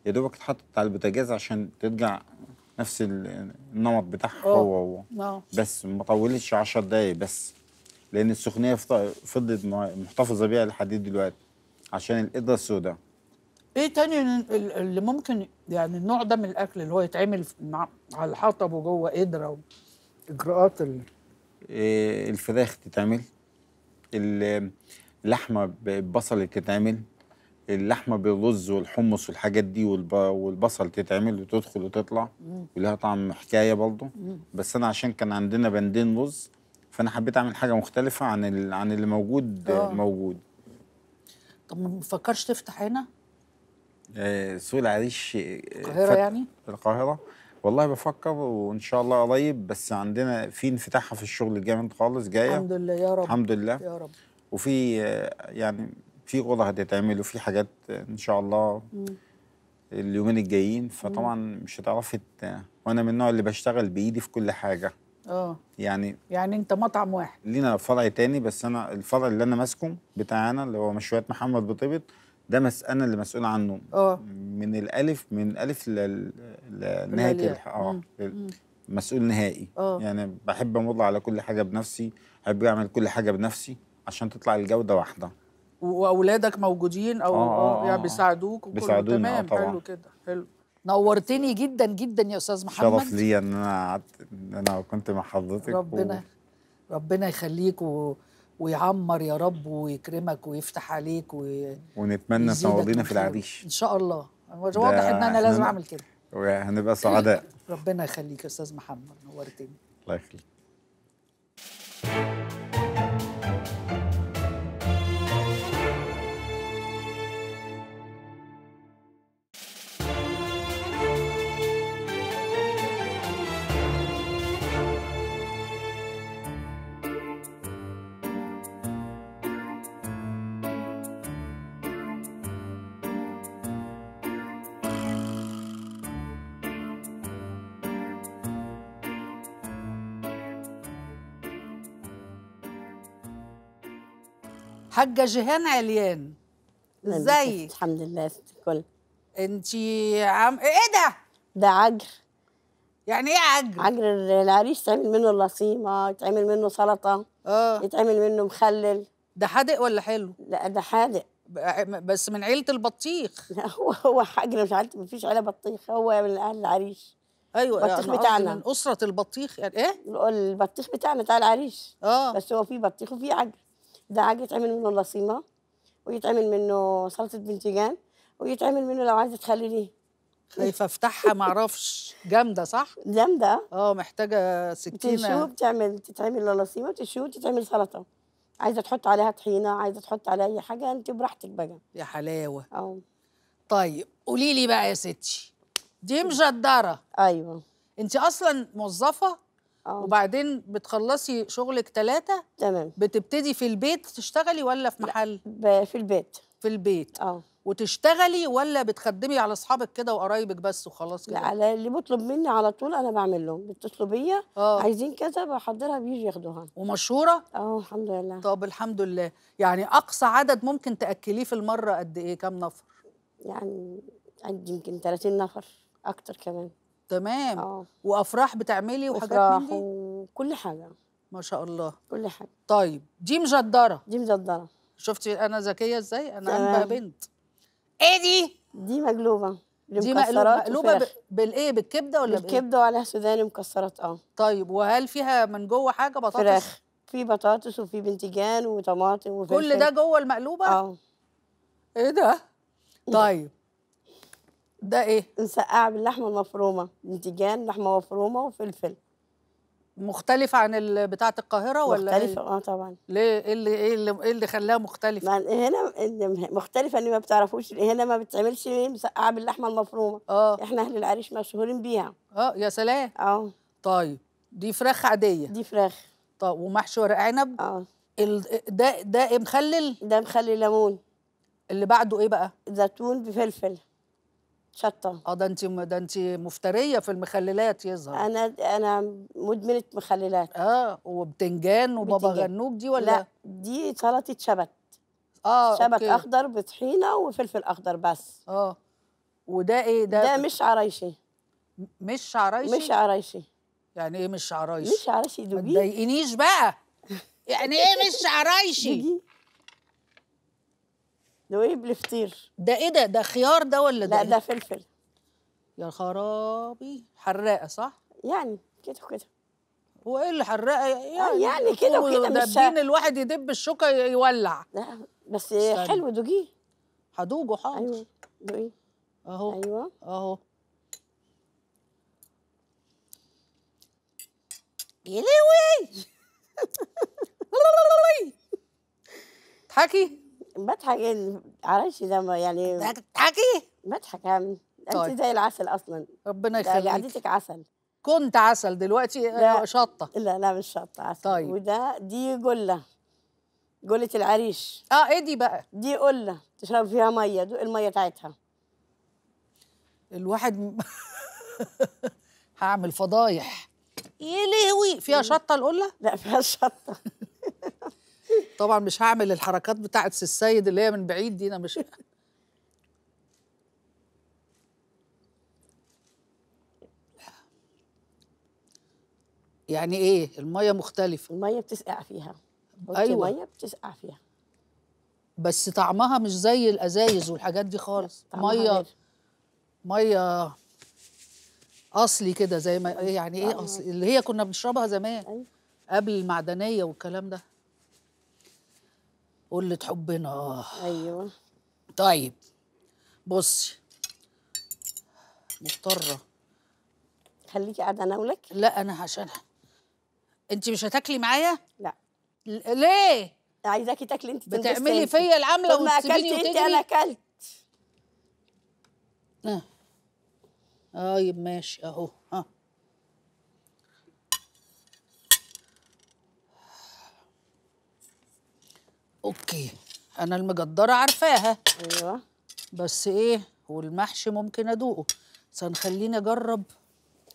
يا دوبك اتحطت على البوتاجاز عشان ترجع نفس النمط بتاعها اه. هو هو اه. بس ما طولتش 10 دقايق بس لان السخنيه فضلت محتفظه بيها لحد دلوقتي عشان القدره السوداء ايه تاني اللي ممكن يعني النوع ده من الاكل اللي هو يتعمل مع على الحطب وجوه قدره اجراءات ال... إيه الفراخ تتعمل اللحمه بالبصل تتعمل اللحمه بالرز والحمص والحاجات دي والبصل تتعمل وتدخل وتطلع ولها طعم حكايه برضه بس انا عشان كان عندنا بندين رز فانا حبيت اعمل حاجه مختلفه عن عن اللي موجود أوه. موجود طب ما بتفكرش تفتح هنا آه سوق العريش آه، القاهره يعني القاهره والله بفكر وان شاء الله قريب بس عندنا في انفتاحه في الشغل جامد خالص جايه الحمد لله يا رب الحمد لله يا رب وفي آه، يعني في غرة هتتعمل وفي حاجات آه، ان شاء الله اليومين الجايين فطبعا مش هتعرفي وانا من النوع اللي بشتغل بايدي في كل حاجه اه يعني يعني انت مطعم واحد لينا فرع تاني بس انا الفرع اللي انا ماسكه بتاعنا اللي هو مشويات محمد بطيبط ده مس انا اللي مسؤول عنه اه من الالف من الالف لنهايه اه مسؤول نهائي أوه. يعني بحب امر على كل حاجه بنفسي بحب اعمل كل حاجه بنفسي عشان تطلع الجوده واحده واولادك موجودين او آه آه, آه، يعني آه، آه. بيساعدوك بيساعدوني تمام آه طبعا. حلو كده حلو نورتني جدا جدا يا استاذ محمد شرف ليا ان انا قعدت ان انا كنت مع حضرتك ربنا و... ربنا يخليك و... ويعمر يا رب ويكرمك ويفتح عليك و... ونتمنى تعوضينا في العريش ان شاء الله واضح ان انا لازم اعمل كده وهنبقى سعداء ربنا يخليك يا استاذ محمد نورتني الله يخليك حاجه جيهان عليان ازيك الحمد لله يا ست الكل انتي عم ايه ده ده عجر يعني ايه عجر عجر العريش تعمل منه اللصيمه يتعمل منه سلطه اه يتعمل منه مخلل ده حادق ولا حلو لا ده حادق بس من عيله البطيخ لا هو هو حجر مش عارف مفيش عيله بطيخ هو من اهل العريش ايوه البطيخ بتاعنا من اسره البطيخ يعني ايه البطيخ بتاعنا بتاع العريش اه بس هو في بطيخ وفي عجر دعك يتعمل منه اللصيمه ويتعمل منه سلطه بنتجان ويتعمل منه لو عايزه تخليه خايفه افتحها معرفش جامده صح جامده اه محتاجه سكينه تشو بتعمل تتعمل للصيمه تشو تتعمل سلطه عايزه تحط عليها طحينه عايزه تحط عليها اي حاجه انت براحتك بقى يا حلاوه اه طيب قولي لي بقى يا ستي دي مجدره ايوه انت اصلا موظفه أوه. وبعدين بتخلصي شغلك ثلاثة تمام بتبتدي في البيت تشتغلي ولا في محل؟ في البيت في البيت اه وتشتغلي ولا بتخدمي على اصحابك كده وقرايبك بس وخلاص كده؟ لا على اللي بيطلب مني على طول انا بعمل لهم بيتصلوا بيا آه. عايزين كذا بحضرها بيجوا ياخدوها ومشهوره؟ اه الحمد لله طب الحمد لله يعني اقصى عدد ممكن تاكليه في المره قد ايه كام نفر؟ يعني عندي يمكن 30 نفر اكتر كمان تمام أوه. وافراح بتعملي وحاجات من دي وكل حاجه ما شاء الله كل حاجه طيب دي مجدره دي مجدره شفتي انا ذكيه ازاي انا انا بنت ايه دي دي مقلوبه دي مقلوبه مقلوبه بالايه بالكبده ولا بالكبده وعليها سوداني مكسرات اه طيب وهل فيها من جوه حاجه بطاطس فراخ في بطاطس وفي بنتجان وطماطم وفلفل كل ده جوه المقلوبه اه ايه ده طيب ده ايه؟ مسقعه باللحمه المفرومه بتنجان لحمه مفرومه وفلفل مختلفة عن بتاعة القاهرة ولا إيه؟ مختلفة اه طبعا ليه ايه اللي ايه اللي ايه اللي خلاها مختلفة؟ هنا مختلفة ان ما بتعرفوش هنا ما بتعملش مسقعة باللحمة المفرومة اه احنا اهل العريش مشهورين بيها اه يا سلام اه طيب دي فراخ عادية دي فراخ طب ومحشي ورق عنب اه ده ده إيه مخلل؟ ده مخلل ليمون اللي بعده ايه بقى؟ زيتون بفلفل شطه اه ده انت ده انت مفتريه في المخللات يظهر انا انا مدمنه مخللات اه وبتنجان وبابا غنوج دي ولا لا دي سلطه شبت اه شبت أوكي. اخضر بطحينه وفلفل اخضر بس اه وده ايه ده ده مش عرايشي مش عرايشي مش عرايشي يعني ايه مش عرايشي مش عرايشي دوبي ما تضايقنيش بقى يعني ايه مش عرايشي ايه بالفطير ده ايه ده ده خيار ده ولا ده لا إيه؟ ده فلفل يا خرابي حراقه صح يعني كده كده هو ايه اللي حراقه آه، يعني آه يعني كده وكده مش بين الواحد يدب الشوكه يولع لا بس استنى. حلو دوجيه هدوجه حاضر ايوه دوقيه اهو ايوه اهو يلوي اضحكي بضحك يعني، ما عرفش لما يعني بتضحكي؟ بضحك يعني طيب. انت زي العسل اصلا ربنا يخليك قعدتك عسل كنت عسل دلوقتي لا. شطه لا لا مش شطه عسل طيب وده دي جله جله العريش اه ايه دي بقى؟ دي قله تشرب فيها ميه دوق الميه بتاعتها الواحد هعمل فضايح يا إيه لهوي فيها شطه القله؟ لا فيها شطه طبعا مش هعمل الحركات بتاعت السيد اللي هي من بعيد دي انا مش يعني ايه الميه مختلفه الميه بتسقع فيها ايوه الميه بتسقع فيها بس طعمها مش زي الازايز والحاجات دي خالص ميه غير. ميه اصلي كده زي ما إيه يعني ايه اصلي اللي هي كنا بنشربها زمان أيوة. قبل المعدنيه والكلام ده قلة حبنا اه ايوه طيب بصي مضطرة خليكي قاعدة انا اقولك لا انا عشان انت مش هتاكلي معايا؟ لا ليه؟ عايزاكي تاكلي انت بتعملي فيا العاملة وما اكلتي انت انا اكلت اه طيب ماشي اهو اوكي انا المجدره عارفاها ايوه بس ايه والمحشي ممكن ادوقه بس خليني اجرب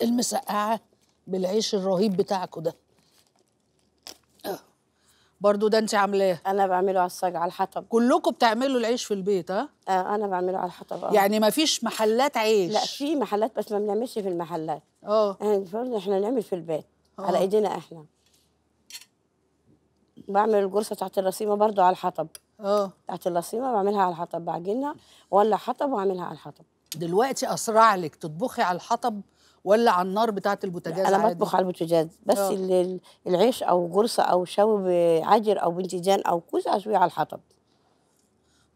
المسقعه بالعيش الرهيب بتاعكو ده آه. برضو ده انت عاملاه انا بعمله على الصاج على الحطب كلكم بتعملوا العيش في البيت ها آه؟, آه انا بعمله على الحطب اه يعني مفيش محلات عيش لا في محلات بس ما بنعملش في المحلات اه يعني احنا نعمل في البيت أوه. على آه. ايدينا احنا بعمل الجرصه بتاعت الرصيمه برضو على الحطب اه بتاعت الرصيمه بعملها على الحطب بعجنها ولا حطب واعملها على الحطب دلوقتي اسرع لك تطبخي على الحطب ولا على النار بتاعت البوتاجاز انا بطبخ على البوتاجاز بس أوه. العيش او جرصه او شوي بعجر او بنتيجان او كوز اشويه على الحطب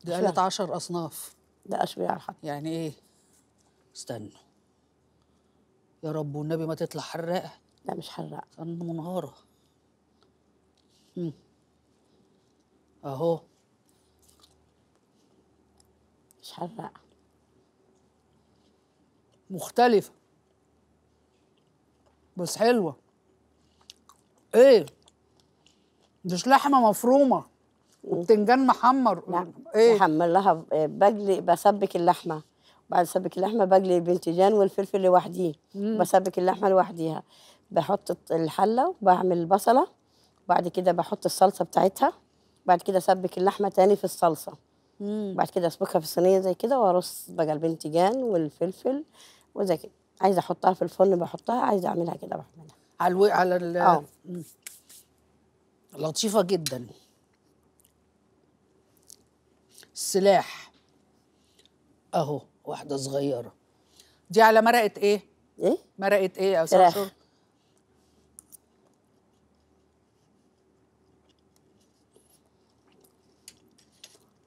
دي قالت 10 اصناف ده اشويه على الحطب يعني ايه استنوا يا رب والنبي ما تطلع حراقه لا مش حراقه انا منهاره اهو مش حراق مختلفة بس حلوة ايه مش لحمة مفرومة وبتنجان محمر لا. ايه محمر لها بجلي بسبك اللحمة بعد سبك اللحمه بجلي البنتجان والفلفل لوحديه بسبك اللحمه لوحديها بحط الحله وبعمل البصله وبعد كده بحط الصلصه بتاعتها بعد كده اسبك اللحمه تاني في الصلصه مم. بعد كده اسبكها في الصينيه زي كده وارص بقى البنتجان والفلفل وزي كده عايزه احطها في الفرن بحطها عايزه اعملها كده بعملها على الو... على ال آه. لطيفه جدا السلاح اهو واحده صغيره دي على مرقه ايه ايه مرقه ايه او استاذ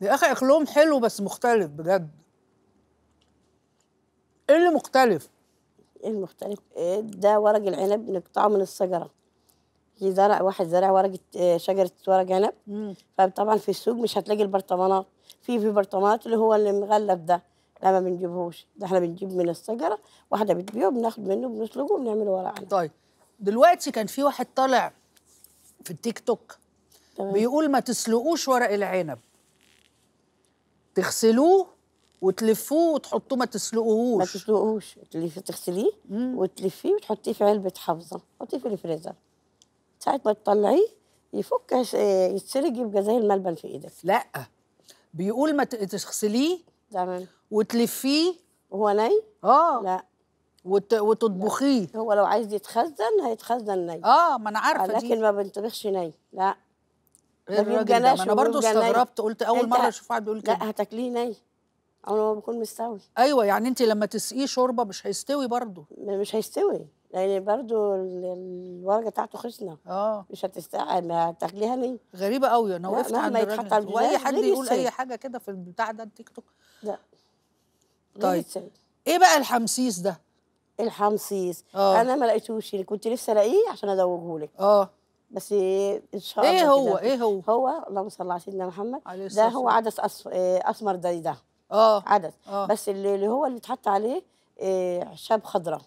يا اخي اكلهم حلو بس مختلف بجد ايه اللي مختلف ايه المختلف إيه ده ورق العنب بنقطعه من الشجره في زرع واحد زرع ورقه آه، شجره ورق عنب فطبعا في السوق مش هتلاقي البرطمانات في في برطمانات اللي هو اللي مغلف ده لا ما بنجيبهوش ده احنا بنجيب من الشجره واحده بتبيعه بناخد منه بنسلقه وبنعمل ورق عنب طيب دلوقتي كان في واحد طالع في التيك توك تمام. بيقول ما تسلقوش ورق العنب تغسلوه وتلفوه وتحطوه ما تسلقوهوش ما تسلقوهوش تغسليه وتلفيه وتحطيه في علبه حافظه تحطيه في الفريزر ساعه ما تطلعيه يفك آه، يتسرق يبقى زي الملبن في ايدك لا بيقول ما تغسليه تمام وتلفيه وهو ني اه لا وت... وتطبخيه لا. هو لو عايز يتخزن هيتخزن ني اه ما انا عارفه لكن دي. ما بنطبخش ني لا الراجل ده انا برضو استغربت قلت اول مره اشوف واحد بيقول كده لا هتاكليه ني او ما بيكون مستوي ايوه يعني انت لما تسقيه شوربه مش هيستوي برضو مش هيستوي لان يعني برضو الورقه بتاعته خشنه اه مش هتستعمل هتاكليها ني غريبه قوي انا وقفت عند الراجل واي حد يقول اي حاجه كده في البتاع ده التيك توك لا طيب ايه بقى الحمسيس ده الحمصيص أوه. انا ما لقيتوش كنت لسه الاقيه عشان ادوقه لك اه بس ان شاء إيه الله ايه هو ايه هو هو اللهم صل على سيدنا محمد عليه ده هو عدس آه، اسمر زي ده اه عدس أوه. بس اللي هو اللي اتحط عليه اعشاب آه، خضراء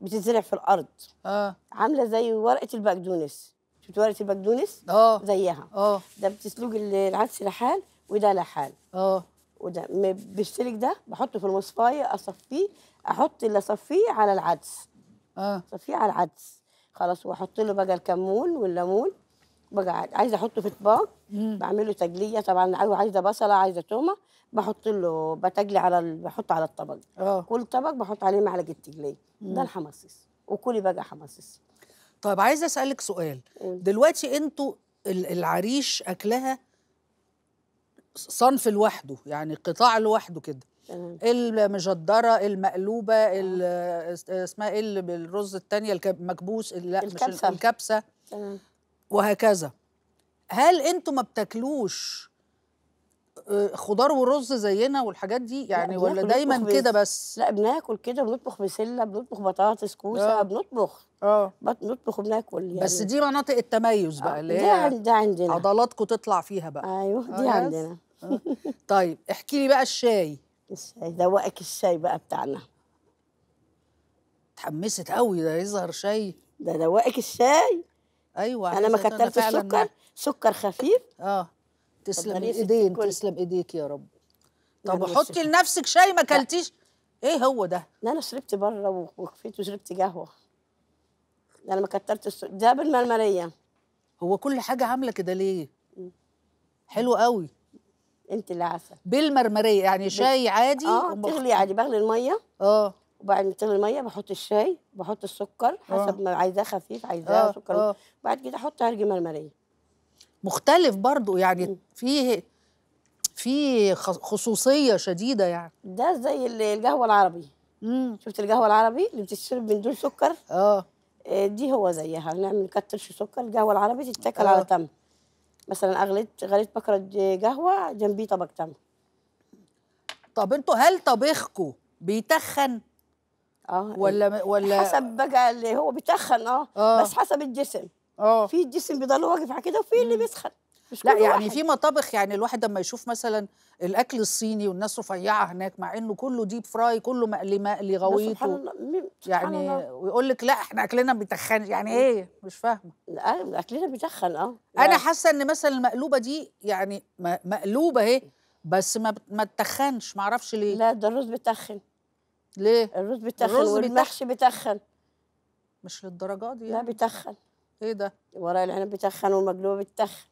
بتزرع في الارض اه عامله زي ورقه البقدونس شفت ورقه البقدونس اه زيها اه ده بتسلوج العدس لحال وده لحال اه وده بشترك ده بحطه في المصفايه اصفيه احط اللي اصفيه على العدس اه اصفيه على العدس خلاص واحط له بقى الكمون والليمون بقى عايزه احطه في طباق بعمله تجليه طبعا أيوة، عايزه بصله عايزه تومه بحط له بتجلي على ال... بحطه على الطبق أوه. كل طبق بحط عليه معلقه تجليه ده الحمصيص وكلي بقى حمصيص طيب عايزه اسالك سؤال دلوقتي انتوا العريش اكلها صنف لوحده يعني قطاع لوحده كده المجدره المقلوبه آه. اسمها ايه اللي بالرز الثانيه المكبوس لا الكبسة. مش الكبسه تمام وهكذا هل انتوا ما بتاكلوش آه، خضار ورز زينا والحاجات دي يعني ولا دايما كده بس لا بناكل كده بنطبخ بسله بنطبخ بطاطس كوسه آه. بنطبخ اه بنطبخ وبناكل يعني. بس دي مناطق التميز آه، بقى اللي هي دي عندنا عضلاتكم تطلع فيها بقى ايوه دي آه عندنا آه. طيب احكي لي بقى الشاي الشاي ذوقك الشاي بقى بتاعنا اتحمست قوي ده يظهر إيه شاي ده ذوقك الشاي ايوه انا ما كترتش السكر سكر خفيف اه تسلم ايدين تسلم ايديك يا رب طب حطي لنفسك شاي ما كلتيش ايه هو ده؟ لا انا شربت بره وكفيت وشربت قهوه انا ما كترتش ده بالمرمريه هو كل حاجه عامله كده ليه؟ حلو قوي انت اللي عارفه بالمرمريه يعني شاي عادي اه تغلي عادي بغلي الميه اه وبعد ما تغلي الميه بحط الشاي بحط السكر حسب آه. ما عايزاه خفيف عايزاه آه، سكر أوه. بعد كده احط هرج مرمريه مختلف برضو يعني فيه في خصوصيه شديده يعني ده زي القهوه العربي مم. شفت القهوه العربي اللي بتشرب من دون سكر آه. اه دي هو زيها نعمل نكترش سكر القهوه العربي تتاكل على تمر مثلا اغليت غليت بكره قهوه جنبي طبق تمر طب انتوا هل طبخكوا بيتخن اه ولا ولا حسب بقى اللي هو بيتخن اه, آه. بس حسب الجسم اه في الجسم بيضل واقف على كده وفي اللي بيسخن لا يعني واحد. في مطابخ يعني الواحد لما يشوف مثلا الاكل الصيني والناس رفيعه هناك مع انه كله ديب فراي كله مقلي مقلي غويط سبحان الله يعني الله. ويقول لك لا احنا اكلنا بيتخن يعني ايه مش فاهمه لا اكلنا بيتخن اه انا يعني حاسه ان مثلا المقلوبه دي يعني مقلوبه اهي بس ما ما تتخنش ما اعرفش ليه لا ده الرز بيتخن ليه الرز بيتخن والمحشي بيتخن مش للدرجه دي يعني. لا بيتخن ايه ده ورق العنب بيتخن والمقلوبه بتخن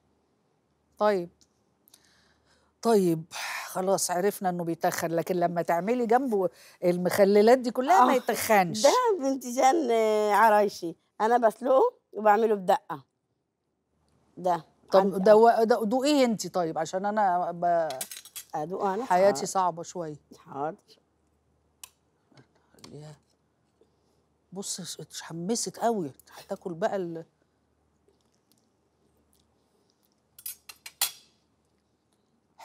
طيب طيب خلاص عرفنا انه بيتخن لكن لما تعملي جنبه المخللات دي كلها ما آه، يتخنش ده بنتجان عرايشي انا بسلقه وبعمله بدقه ده طب ده ايه انت طيب عشان انا ب... ادوق انا حياتي حار. صعبه شويه حاضر بص اتحمست قوي هتاكل بقى ال...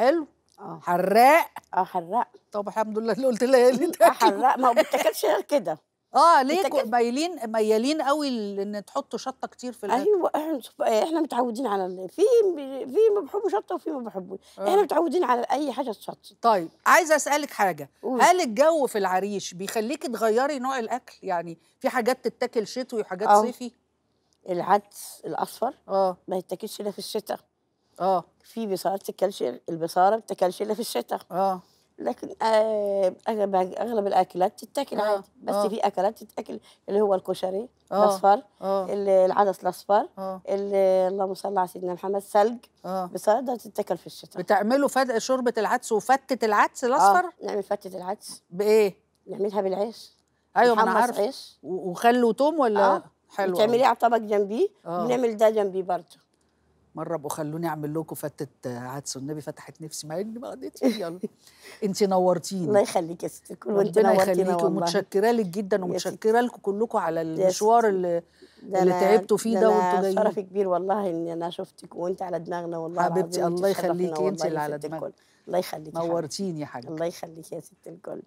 حلو اه حراق اه حراق طب الحمد لله اللي قلت لها اللي آه، حراق ما بتاكلش غير كده اه ليه ميالين ميالين قوي ان تحطوا شطه كتير في الاكل ايوه احنا احنا متعودين على في في ما بيحبوا شطه وفي ما بيحبوش آه. احنا متعودين على اي حاجه تشطه طيب عايزه اسالك حاجه أوه. هل الجو في العريش بيخليكي تغيري نوع الاكل يعني في حاجات تتاكل شتوي وحاجات أوه. صيفي العدس الاصفر اه ما يتاكلش الا في الشتاء اه في بصاره بتتكلشل البصاره الا في الشتاء اه لكن آه اغلب اغلب الاكلات تتاكل آه. عادي بس أوه. في اكلات تتاكل اللي هو الكشري آه. الاصفر آه. العدس الاصفر اللهم صل على سيدنا محمد سلج بصارة بصراحه ده تتاكل في الشتاء بتعملوا شوربه العدس وفته العدس الاصفر آه. نعمل فته العدس بايه نعملها بالعيش ايوه ما انا عارف عيش وخل وتوم ولا آه. حلو بتعمليه على طبق جنبيه بنعمل ده جنبيه برضه مره ابقوا خلوني اعمل لكم فته عدس والنبي فتحت نفسي مع اني ما قضيتش يلا انت نورتيني الله يخليك يا ست الكل وانت نورتينا والله متشكره لك جدا ومتشكره لكم كلكم على المشوار اللي اللي تعبتوا فيه ده وانتوا جايين شرف كبير والله اني انا شفتك وانت على دماغنا والله حبيبتي الله يخليكي انت اللي على دماغنا الله يخليكي نورتيني يا حاج الله يخليك يا ست الكل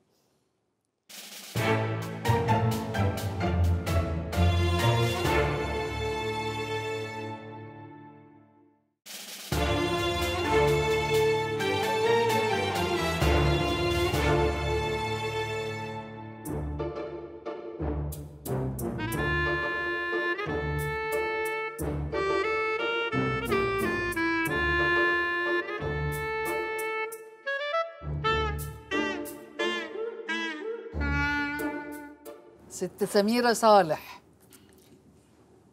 ست سميرة صالح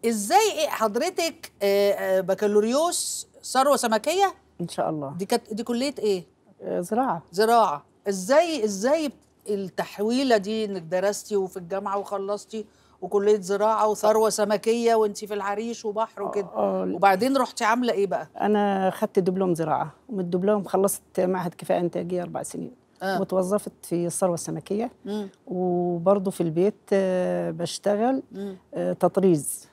ازاي إيه حضرتك آه، آه، بكالوريوس ثروه سمكيه ان شاء الله دي كانت دي كليه ايه آه، زراعه زراعه ازاي ازاي التحويله دي انك درستي وفي الجامعه وخلصتي وكليه زراعه وثروه سمكيه وانت في العريش وبحر وكده وبعدين رحتي عامله ايه بقى انا خدت دبلوم زراعه ومن الدبلوم خلصت معهد كفاءه انتاجيه اربع سنين آه. وتوظفت في الثروه السمكيه وبرضه في البيت آه، بشتغل مم. آه، تطريز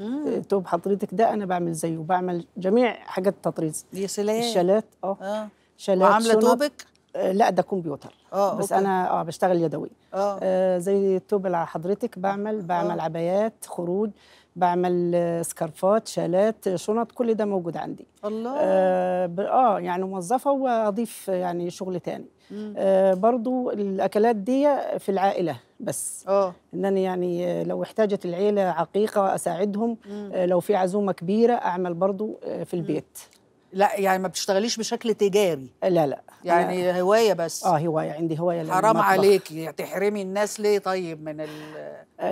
آه، توب حضرتك ده انا بعمل زيه بعمل جميع حاجات التطريز يا سلام الشالات اه, آه. شالات وعامله توبك لا ده كمبيوتر آه بس أوكي. انا اه بشتغل يدوي آه. آه زي التوب على حضرتك بعمل بعمل آه. عبايات خروج بعمل سكارفات شالات شنط كل ده موجود عندي الله اه, آه يعني موظفه واضيف يعني شغل تاني آه برضو الاكلات دي في العائله بس اه ان انا يعني لو احتاجت العيله عقيقه اساعدهم آه لو في عزومه كبيره اعمل برضو آه، في البيت لا يعني ما بتشتغليش بشكل تجاري آه، لا لا يعني هوايه بس اه هوايه عندي هوايه حرام عليكي يعني تحرمي الناس ليه طيب من ال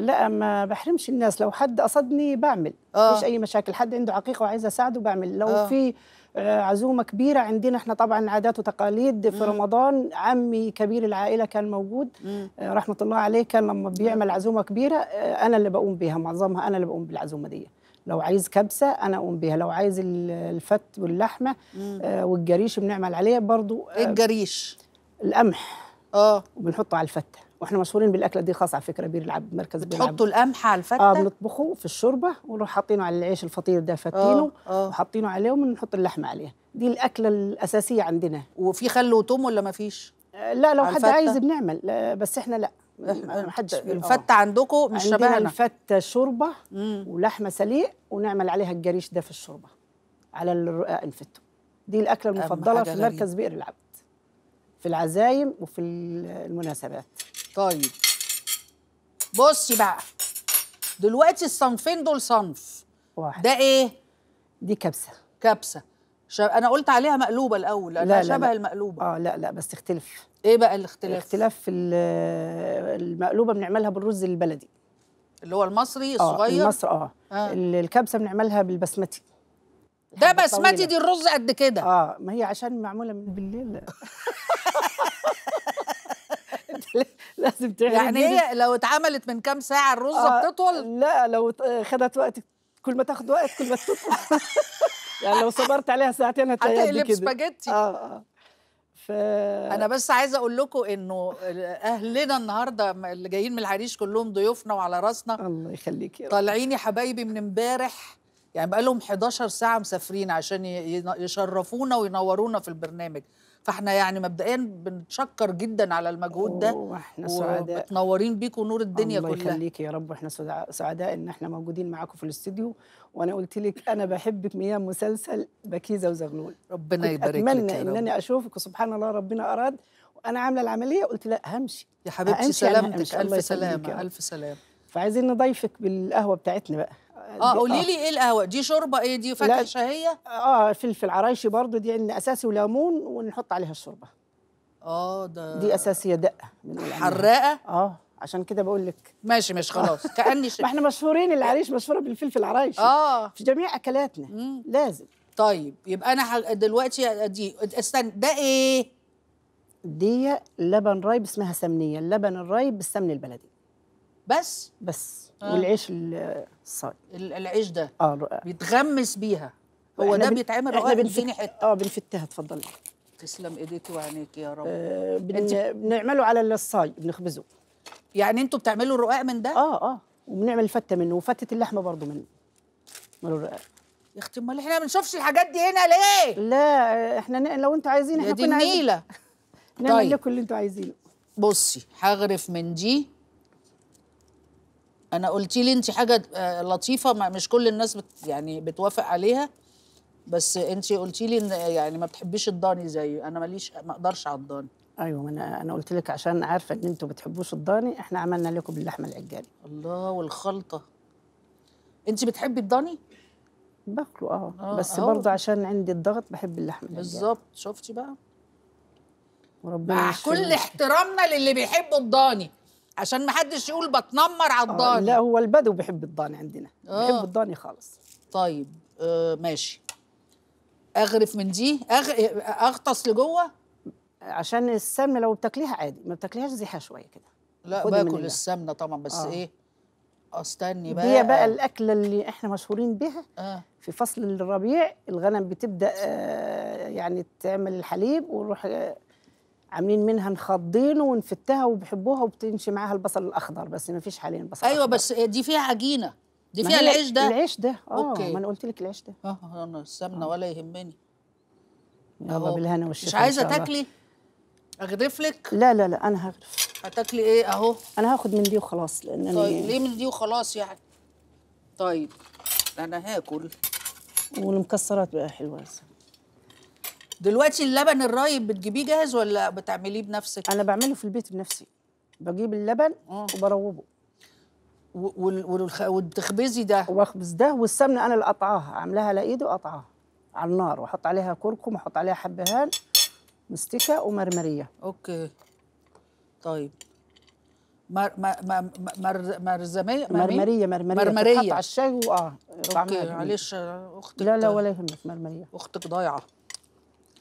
لا ما بحرمش الناس لو حد قصدني بعمل آه. مفيش اي مشاكل حد عنده عقيقه وعايز اساعده بعمل لو آه. في آه، عزومه كبيره عندنا احنا طبعا عادات وتقاليد في مم. رمضان عمي كبير العائله كان موجود مم. آه، رحمه الله عليه كان لما بيعمل عزومه كبيره آه، انا اللي بقوم بيها معظمها انا اللي بقوم بالعزومه دي لو عايز كبسه انا اقوم بيها لو عايز الفت واللحمه مم. والجريش بنعمل عليه برضو الجريش القمح اه وبنحطه على الفته واحنا مشهورين بالاكله دي خاص على فكره بير العبد مركز بير بتحطوا القمح على الفته اه بنطبخه في الشوربه ونروح حاطينه على العيش الفطير ده فاتينه آه، آه. وحاطينه عليه ونحط اللحمه عليه دي الاكله الاساسيه عندنا وفي خل وتوم ولا ما فيش آه، لا لو حد عايز بنعمل بس احنا لا ما حدش الفته عندكم مش شبهنا الفته شوربه ولحمه سليق ونعمل عليها الجريش ده في الشوربه على الرقاق الفتة دي الاكله المفضله في مركز بئر العبد في العزايم وفي المناسبات طيب بصي بقى دلوقتي الصنفين دول صنف واحد ده ايه دي كبسه كبسه شب... انا قلت عليها مقلوبه الاول لا لا شبه لا. المقلوبه اه لا لا بس تختلف ايه بقى الاختلاف الاختلاف في المقلوبه بنعملها بالرز البلدي اللي هو المصري آه، الصغير اه المصري آه. اه الكبسه بنعملها بالبسمتي ده بسمتي دي الرز قد كده اه ما هي عشان معموله من بالليل لازم تعمل يعني هي لو اتعملت من كام ساعه الرز آه بتطول لا لو خدت وقت كل ما تاخد وقت كل ما تطول يعني لو صبرت عليها ساعتين هتلاقيها كده هتقلب سباجيتي اه اه ف... انا بس عايزه اقول لكم انه اهلنا النهارده اللي جايين من العريش كلهم ضيوفنا وعلى راسنا الله يخليك طالعين يا حبايبي من امبارح يعني بقى لهم 11 ساعه مسافرين عشان يشرفونا وينورونا في البرنامج فاحنا يعني مبدئيا بنتشكر جدا على المجهود ده واحنا سعداء ومتنورين بيكوا نور الدنيا الله كلها الله يخليكي يا رب احنا سعداء ان احنا موجودين معاكم في الاستوديو وانا قلت لك انا بحبك مياه مسلسل بكيزه وزغلول ربنا يبارك لك اتمنى ان انا اشوفك وسبحان الله ربنا اراد وانا عامله العمليه قلت لا همشي يا حبيبتي سلامتك الف سلامه الف سلامه فعايزين نضيفك بالقهوه بتاعتنا بقى اه قولي آه. لي ايه القهوه دي شوربه ايه دي فاكهه شهيه اه فلفل عرايشي برضو دي عندنا اساسي وليمون ونحط عليها الشوربه اه ده دي اساسيه دقه حراقه اه عشان كده بقول لك ماشي ماشي خلاص آه. كاني ما احنا مشهورين العريش مشهوره بالفلفل العرايشي اه في جميع اكلاتنا مم. لازم طيب يبقى انا حل... دلوقتي دي استنى ده ايه دي لبن رايب اسمها سمنيه اللبن الرايب بالسمن البلدي بس بس آه. والعيش الصاج العيش ده اه بيتغمس بيها هو ده بيتعمل رقاق بنفت... حته اه بنفتها اتفضلي تسلم ايديك وعينيك يا رب آه بن... انت... بنعمله على الصاي بنخبزه يعني انتوا بتعملوا الرقاق من ده اه اه وبنعمل فته منه وفته اللحمه برضه منه من الرقاق يا اختي امال احنا ما بنشوفش الحاجات دي هنا ليه؟ لا احنا لو انتوا عايزين احنا كنا عايزين نعمل طيب. لكم اللي انتوا عايزينه بصي هغرف من دي انا قلتي لي انت حاجه آه، لطيفه ما مش كل الناس بت يعني بتوافق عليها بس انت قلتي لي ان آه، يعني ما بتحبيش الضاني زيي انا ماليش ما اقدرش على الضاني ايوه انا انا قلت لك عشان عارفه ان انتوا بتحبوش الضاني احنا عملنا لكم باللحمه العجاني الله والخلطه انت بتحبي الضاني باكله اه, آه بس آه. برضه عشان عندي الضغط بحب اللحمه بالظبط شفتي بقى وربنا مع كل احترامنا للي بيحبوا الضاني عشان ما حدش يقول بتنمر على آه، الضاني آه لا هو البدو بيحب الضاني عندنا أوه. بيحب آه. الضاني خالص طيب آه ماشي اغرف من دي أغ... اغطس لجوه عشان السمنه لو بتاكليها عادي ما بتاكليهاش زيحه شويه كده لا باكل السمنه طبعا بس آه. ايه استني بقى هي بقى الاكله اللي احنا مشهورين بها آه. في فصل الربيع الغنم بتبدا آه يعني تعمل الحليب ونروح آه عاملين منها نخضين ونفتها وبحبوها وبتمشي معاها البصل الاخضر بس ما فيش حاليا بصل ايوه بس دي فيها عجينه دي فيها العيش ده العيش ده اه اوكي ما انا قلت لك العيش ده اه, آه، انا السمنه ولا يهمني يلا بالهنا والشفا مش عايزه تاكلي اغرف لك لا لا لا انا هغرف هتاكلي ايه اهو انا هاخد من دي وخلاص لان طيب يعني ليه من دي وخلاص يعني طيب انا هاكل والمكسرات بقى حلوه دلوقتي اللبن الرايب بتجيبيه جاهز ولا بتعمليه بنفسك؟ انا بعمله في البيت بنفسي بجيب اللبن وبروبه وبتخبزي ده واخبز ده والسمنه انا اللي قطعاها عاملاها على ايدي وقطعاها على النار واحط عليها كركم واحط عليها حبهان مستكه ومرمريه اوكي طيب مر مر مر مر مرزميه مرمريه مرمريه مرمريه على الشاي واه اوكي معلش اختك لا لا ولا يهمك مرمريه اختك ضايعه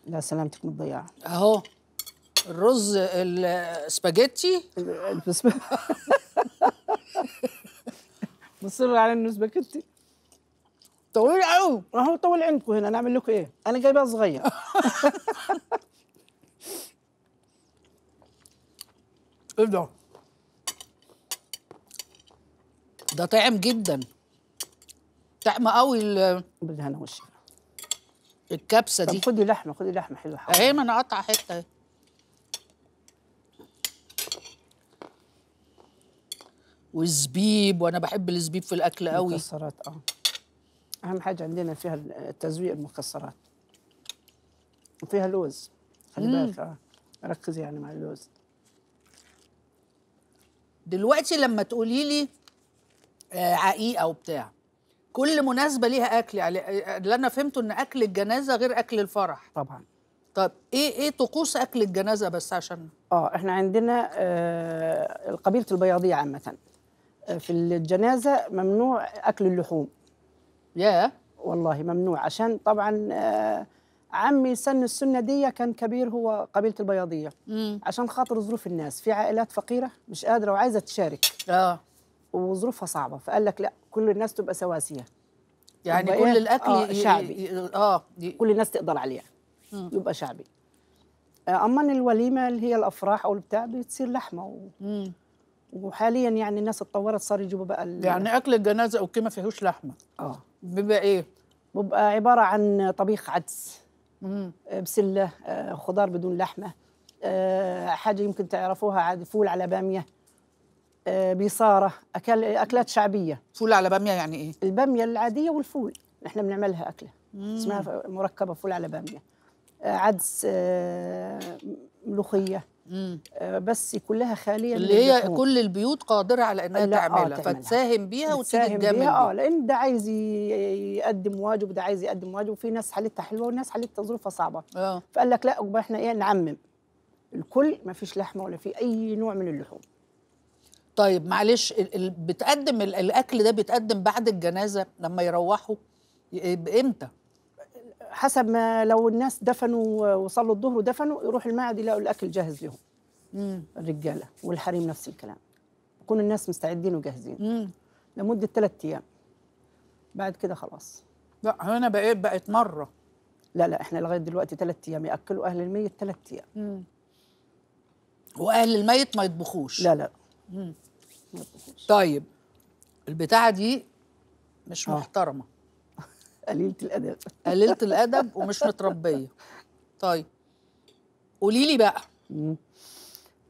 لا سلامتك من الضياع اهو الرز السباجيتي مصر على انه سباجيتي طويل قوي هو طول عندكم هنا نعمل لكم ايه انا جايبها صغير ايه ده ده طعم جدا طعم قوي بالهنا والشفا الكبسه دي خدي لحمه خدي لحمه حلوه اهي ما انا قاطعه حته اهي والزبيب وانا بحب الزبيب في الاكل قوي مكسرات اه اهم حاجه عندنا فيها التزويق المكسرات وفيها لوز خلي بالك اه ركزي يعني مع اللوز دلوقتي لما تقولي لي آه، عقيقه وبتاع كل مناسبه ليها اكل يعني اللي انا فهمته ان اكل الجنازه غير اكل الفرح طبعا طب ايه ايه طقوس اكل الجنازه بس عشان اه احنا عندنا آه قبيله البياضيه عامه آه، في الجنازه ممنوع اكل اللحوم يا yeah. والله ممنوع عشان طبعا آه عمي سن السنه دي كان كبير هو قبيله البياضيه مم. عشان خاطر ظروف الناس في عائلات فقيره مش قادره وعايزه تشارك اه وظروفها صعبه فقال لك لا كل الناس تبقى سواسيه يعني كل إيه؟ الاكل آه شعبي اه كل الناس تقدر عليها مم. يبقى شعبي آه، اما الوليمه اللي هي الافراح او البتاع بتصير لحمه و... وحاليا يعني الناس اتطورت صار يجيبوا بقى ال... يعني اكل الجنازه او كده ما فيهوش لحمه اه بيبقى ايه بيبقى عباره عن طبيخ عدس مم. آه، بسله آه، خضار بدون لحمه حاجه يمكن تعرفوها عادي فول على باميه آه، بيصارة اكل اكلات شعبيه فول على باميه يعني ايه الباميه العاديه والفول احنا بنعملها اكله مم. اسمها مركبه فول على باميه آه، عدس آه، ملوخيه بس كلها خاليه اللي هي اللحوم. كل البيوت قادره على انها تعملها, آه تعملها فتساهم بيها وتساهم بيها, بيها اه لان ده عايز يقدم واجب ده عايز يقدم واجب وفي ناس حالتها حلوه وناس حالتها ظروفها صعبه آه. فقال لك لا احنا ايه نعمم الكل ما فيش لحمه ولا في اي نوع من اللحوم طيب معلش بتقدم الاكل ده بيتقدم بعد الجنازه لما يروحوا إيه، امتى حسب ما لو الناس دفنوا وصلوا الظهر ودفنوا يروح المعد يلاقوا الاكل جاهز لهم الرجاله والحريم نفس الكلام يكون الناس مستعدين وجاهزين مم. لمده ثلاث ايام بعد كده خلاص لا هنا بقيت بقت مره لا لا احنا لغايه دلوقتي ثلاث ايام ياكلوا اهل الميت ثلاث ايام واهل الميت ما يطبخوش لا لا طيب البتاعه دي مش آه. محترمه قليله الادب قليله الادب ومش متربيه طيب قولي لي بقى مم.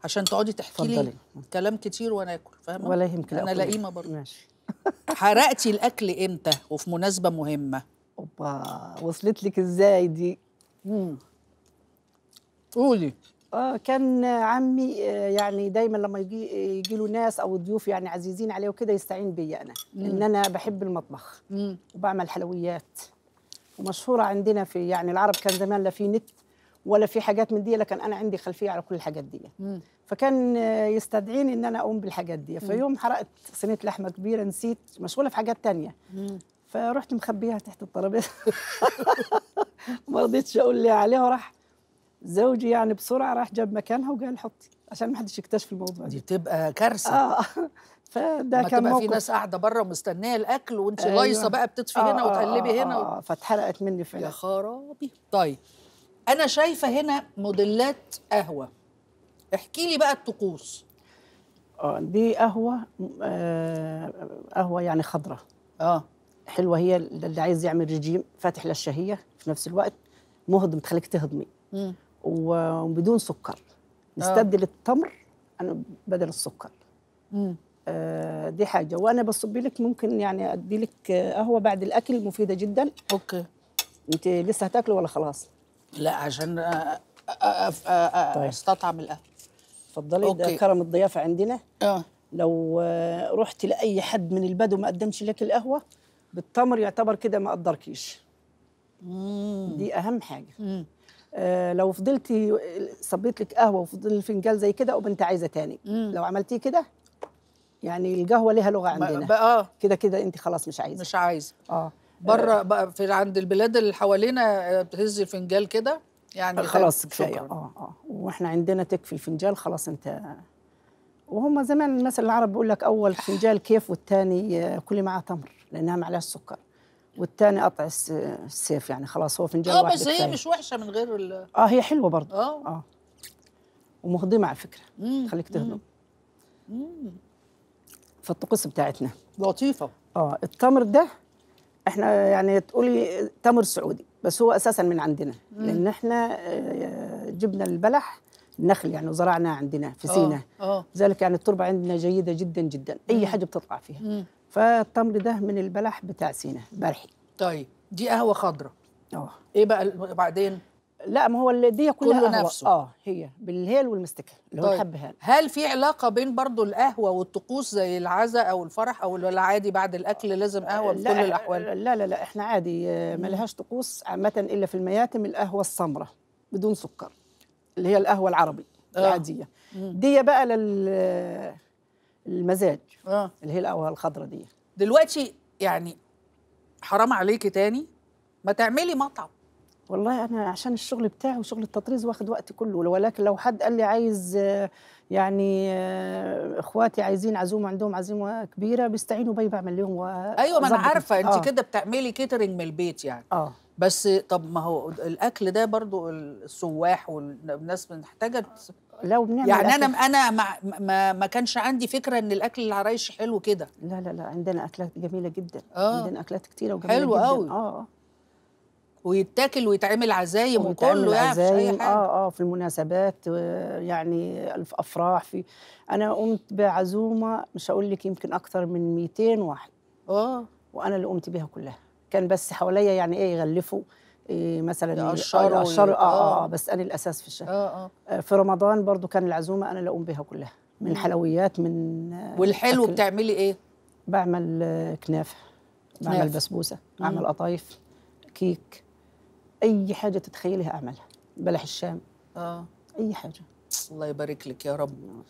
عشان تقعدي تحكي لي كلام كتير وانا اكل فاهمه ولا يهمك انا لئيمه برضه ماشي حرقتي الاكل امتى وفي مناسبه مهمه اوبا وصلت لك ازاي دي مم. قولي اه كان عمي آه، يعني دايما لما يجي يجي له ناس او ضيوف يعني عزيزين عليه وكده يستعين بيا انا ان انا بحب المطبخ مم. وبعمل حلويات ومشهوره عندنا في يعني العرب كان زمان لا في نت ولا في حاجات من دي لكن انا عندي خلفيه على كل الحاجات دي مم. فكان يستدعيني ان انا اقوم بالحاجات دي فيوم حرقت صينيه لحمه كبيره نسيت مشغوله في حاجات تانية مم. فرحت مخبيها تحت الترابيزه ما رضيتش اقول لي عليها وراح زوجي يعني بسرعه راح جاب مكانها وقال حطي عشان ما حدش يكتشف الموضوع دي بتبقى كارثه اه, آه. فده كان موقف في ناس قاعده بره مستنيه الاكل وانت أيوة. لايصه بقى بتطفي آه هنا وتقلبي آه, آه، هنا آه فاتحرقت مني فعلا يا خرابي طيب انا شايفه هنا موديلات قهوه احكي لي بقى الطقوس اه دي قهوه آه قهوه يعني خضراء اه حلوه هي اللي عايز يعمل رجيم فاتح للشهيه في نفس الوقت مهضم تخليك تهضمي مم. وبدون سكر آه. نستبدل التمر انا بدل السكر آه دي حاجه وانا بصب لك ممكن يعني ادي لك قهوه بعد الاكل مفيده جدا اوكي انت لسه هتاكلي ولا خلاص لا عشان أ... أ... أ... طيب. استطعم القهوه اتفضلي ده كرم الضيافه عندنا اه لو آه، رحت لاي حد من البدو ما قدمش لك القهوه بالتمر يعتبر كده ما قدركيش دي اهم حاجه مم. آه، لو فضلتي صبيت لك قهوه وفضل الفنجان زي كده او انت عايزه تاني مم. لو عملتيه كده يعني القهوه ليها لغه عندنا آه. كده كده انت خلاص مش عايزه مش عايزه اه بره بقى في عند البلاد اللي حوالينا آه، بتهز الفنجال كده يعني خلاص كفايه اه اه واحنا عندنا تكفي الفنجال خلاص انت وهم زمان الناس العرب بيقول لك اول فنجال كيف والثاني كل معاه تمر لانها معلاش سكر والثاني قطع السيف يعني خلاص هو فنجان اه بس هي مش وحشه من غير ال اه هي حلوه برضه اه اه ومهضمه على فكره مم. خليك تهضم فالطقوس بتاعتنا لطيفه اه التمر ده احنا يعني تقولي تمر سعودي بس هو اساسا من عندنا مم. لان احنا آه، جبنا البلح النخل يعني وزرعناه عندنا في آه، سينا آه. ذلك يعني التربه عندنا جيده جدا جدا اي مم. حاجه بتطلع فيها مم. فالتمر ده من البلح بتاع سينا برحي طيب دي قهوه خضراء اه ايه بقى بعدين لا ما هو دي كلها كله قهوة. نفسه اه هي بالهيل والمستكه اللي هو طيب. الحبهان هل في علاقه بين برضو القهوه والطقوس زي العزاء او الفرح او ولا عادي بعد الاكل لازم قهوه آه، بكل آه، الاحوال لا لا لا احنا عادي آه، لهاش طقوس عامه الا في المياتم القهوه السمراء بدون سكر اللي هي القهوه العربي آه. العاديه دي بقى لل المزاج آه. اللي هي القهوه الخضراء دي دلوقتي يعني حرام عليكي تاني ما تعملي مطعم والله انا عشان الشغل بتاعي وشغل التطريز واخد وقت كله ولكن لو حد قال لي عايز آه، يعني آه، اخواتي عايزين عزومه عندهم عزيمه كبيره بيستعينوا بي بعمل لهم و... ايوه ما انا عارفه انت آه. كده بتعملي كيترنج من البيت يعني اه بس طب ما هو الاكل ده برضو السواح والناس محتاجه لو بنعمل يعني انا انا ما, ما, ما كانش عندي فكره ان الاكل العرايش حلو كده لا لا لا عندنا اكلات جميله جدا آه. عندنا اكلات كتيره وجميله حلو جدا قوي. اه اه ويتاكل ويتعمل عزايم وكله يعني اي حاجه اه اه في المناسبات آه، يعني في افراح في انا قمت بعزومه مش هقول لك يمكن اكثر من 200 واحد اه وانا اللي قمت بيها كلها كان بس حواليا يعني ايه يغلفوا إيه مثلا الشر آه، آه،, اه اه بس انا الاساس في الشهر آه،, اه اه في رمضان برضو كان العزومه انا اللي اقوم بها كلها من حلويات من والحلو بتعملي ايه بعمل كنافه بعمل بسبوسه بعمل قطايف كيك اي حاجه تتخيلها اعملها بلح الشام اه اي حاجه الله يبارك لك يا رب نعم.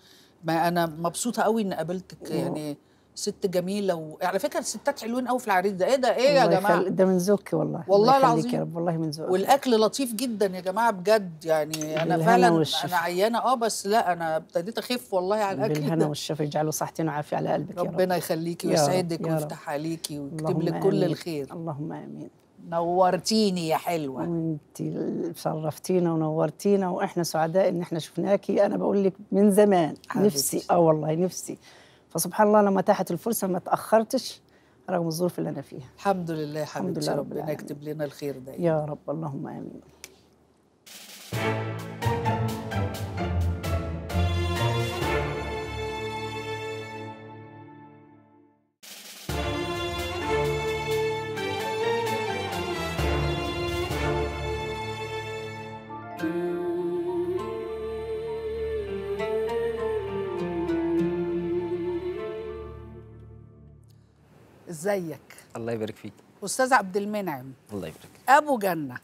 ما انا مبسوطه قوي اني قابلتك أيوه. يعني ست جميله وعلى فكره الستات حلوين قوي في العريس ده ايه ده ايه يا جماعه يخل... ده من ذوقك والله والله العظيم يا رب والله من ذوقك والاكل لطيف جدا يا جماعه بجد يعني انا فعلا والشفة. انا عيانه اه بس لا انا ابتديت اخف والله على الاكل بالهنا والشفا يجعله صحتين وعافيه على قلبك يا رب ربنا يخليكي ويسعدك ويفتح عليكي ويكتب لك كل الخير اللهم امين نورتيني يا حلوه وانت شرفتينا ونورتينا واحنا سعداء ان احنا شفناكي انا بقول لك من زمان حبيبتي. نفسي اه والله نفسي فسبحان الله لما اتاحت الفرصه ما تاخرتش رغم الظروف اللي انا فيها الحمد لله حبيبتي الحمد لله ربنا يكتب لنا الخير دايما يا رب اللهم امين ازيك الله يبارك فيك استاذ عبد المنعم الله يبارك ابو جنه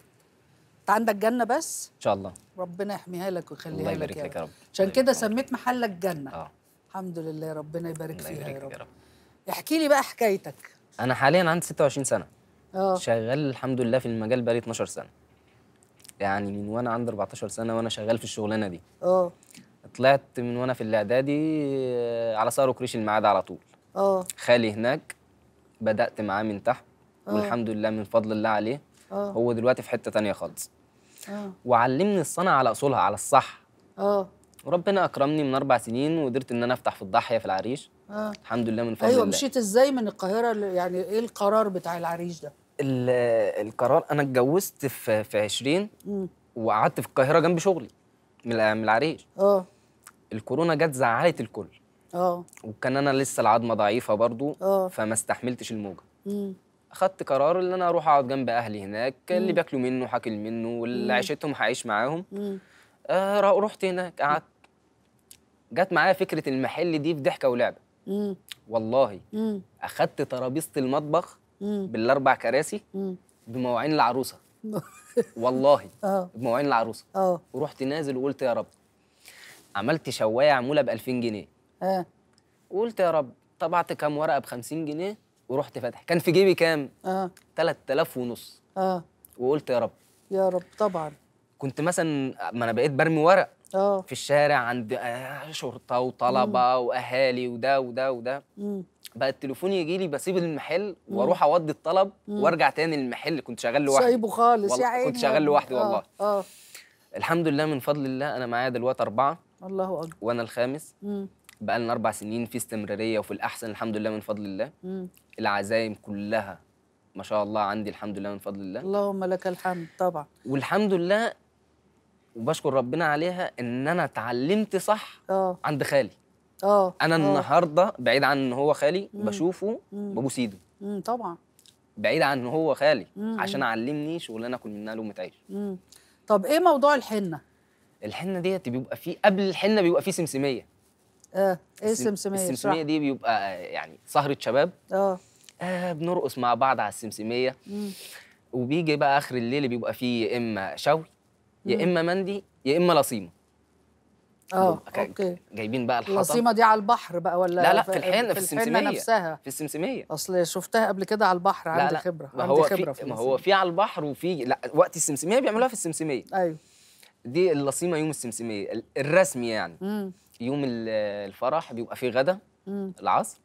انت عندك جنه بس ان شاء الله ربنا يحميها لك ويخليها لك الله يبارك لك, يا رب عشان كده سميت محلك جنه اه الحمد لله ربنا يبارك الله فيها يا رب, احكي لي بقى حكايتك انا حاليا عندي 26 سنه اه شغال الحمد لله في المجال بقالي 12 سنه يعني من وانا عندي 14 سنه وانا شغال في الشغلانه دي اه طلعت من وانا في الاعدادي آه، على سهر كريش الميعاد على طول اه خالي هناك بدات معاه من تحت أوه. والحمد لله من فضل الله عليه أوه. هو دلوقتي في حته تانية خالص أوه. وعلمني الصنعه على اصولها على الصح اه وربنا اكرمني من اربع سنين وقدرت ان انا افتح في الضاحيه في العريش آه. الحمد لله من فضل ايوه الله. مشيت ازاي من القاهره يعني ايه القرار بتاع العريش ده القرار انا اتجوزت في في 20 وقعدت في القاهره جنب شغلي من العريش اه الكورونا جت زعلت الكل اه وكان انا لسه العظمه ضعيفه برضو اه فما استحملتش الموجه امم اخدت قرار ان انا اروح اقعد جنب اهلي هناك مم. اللي بياكلوا منه حاكل منه واللي عيشتهم هعيش معاهم آه رحت هناك قعدت جت معايا فكره المحل دي في ضحكه ولعبه والله مم. اخدت ترابيزه المطبخ مم. بالاربع كراسي بمواعين العروسه والله اه بمواعين العروسه اه ورحت نازل وقلت يا رب عملت شوايه معموله ب 2000 جنيه ها وقلت يا رب طبعت كام ورقه ب 50 جنيه ورحت فاتح كان في جيبي كام اه 3000 ونص اه وقلت يا رب يا رب طبعا كنت مثلا ما انا بقيت برمي ورق اه في الشارع عند آه، شرطه وطلبه مم. واهالي وده وده وده بقى التليفون يجي لي بسيب المحل واروح اودي الطلب مم. وارجع تاني المحل كنت شغال لوحدي سايبه خالص وال... يا عيني كنت شغال لوحدي آه. والله اه الحمد لله من فضل الله انا معايا دلوقتي اربعه الله اكبر وانا الخامس مم. بقى لنا اربع سنين في استمراريه وفي الاحسن الحمد لله من فضل الله مم. العزايم كلها ما شاء الله عندي الحمد لله من فضل الله اللهم لك الحمد طبعا والحمد لله وبشكر ربنا عليها ان انا اتعلمت صح أوه. عند خالي اه انا أوه. النهارده بعيد عن ان هو خالي مم. بشوفه ببوس ايده طبعا بعيد عن ان هو خالي مم. عشان علمني شغلانه اكل منها لقمه عيش طب ايه موضوع الحنه الحنه ديت بيبقى فيه قبل الحنه بيبقى فيه سمسميه آه، ايه السمسميه السمسميه دي بيبقى آه، يعني سهره شباب اه آه بنرقص مع بعض على السمسميه وبيجي بقى اخر الليل بيبقى فيه يا اما شوي يا اما مندي يا اما لصيمه اه اوكي جايبين بقى الحطب اللصيمه دي على البحر بقى ولا لا لا في الحنه في, السمسميه نفسها في السمسميه اصل شفتها قبل كده على البحر عندي لا لا. خبره ما هو خبره في ما هو في على البحر وفي لا وقت السمسميه بيعملوها في السمسميه ايوه دي اللصيمه يوم السمسميه الرسمي يعني امم يوم الفرح بيبقى فيه غدا العصر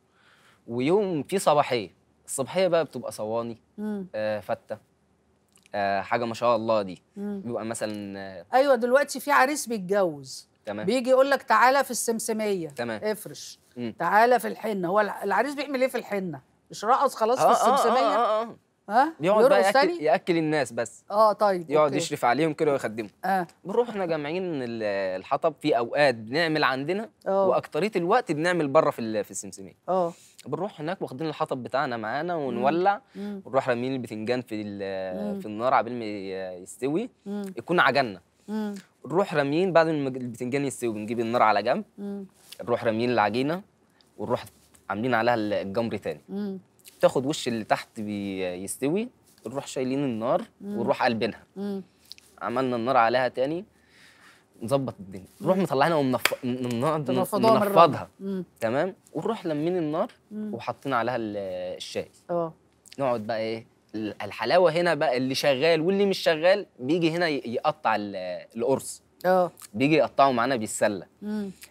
ويوم فيه صباحيه الصباحيه بقى بتبقى صواني آه فته آه حاجه ما شاء الله دي مم. بيبقى مثلا آه ايوه دلوقتي في عريس بيتجوز تمام بيجي يقول لك تعالى في السمسميه تمام افرش مم. تعالى في الحنه هو العريس بيعمل ايه في الحنه مش رقص خلاص آه في آه، آه، السمسميه آه آه آه آه. ها يقعد بقى يأكل, ياكل الناس بس اه طيب يقعد أوكي. يشرف عليهم كده ويخدمهم آه. بنروح احنا جامعين الحطب في اوقات بنعمل عندنا آه. واكتريه الوقت بنعمل بره في في السمسميه اه بنروح هناك واخدين الحطب بتاعنا معانا ونولع ونروح رامين البتنجان في في النار قبل ما يستوي مم. يكون عجننا نروح راميين بعد ما البتنجان يستوي بنجيب النار على جنب نروح راميين العجينه ونروح عاملين عليها الجمر تاني مم. تاخد وش اللي تحت بيستوي نروح شايلين النار ونروح قلبينها عملنا النار عليها تاني نظبط الدنيا نروح مطلعينها ومنفضها تمام ونروح لمين النار وحاطين عليها الشاي اه نقعد بقى ايه الحلاوه هنا بقى اللي شغال واللي مش شغال بيجي هنا يقطع القرص اه بيجي يقطعه معانا بالسله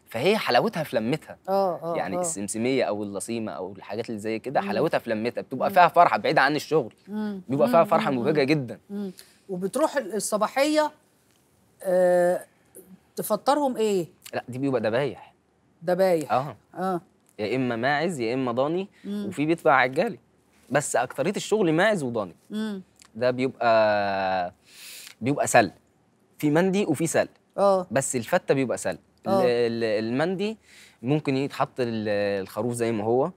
فهي حلاوتها في لمتها اه, آه،, آه. يعني أوه. السمسميه او اللصيمه او الحاجات اللي زي كده حلاوتها في لمتها بتبقى مم. فيها فرحه بعيده عن الشغل مم. بيبقى فيها فرحه مبهجه جدا مم. وبتروح الصباحيه آه تفطرهم ايه لا دي بيبقى دبايح دبايح اه اه يا اما ماعز يا اما ضاني مم. وفي بيتبع عجالي بس اكتريه الشغل ماعز وضاني مم. ده بيبقى بيبقى سل في مندي وفي سل اه بس الفته بيبقى سلق آه. المندي ممكن يتحط الخروف زي ما هو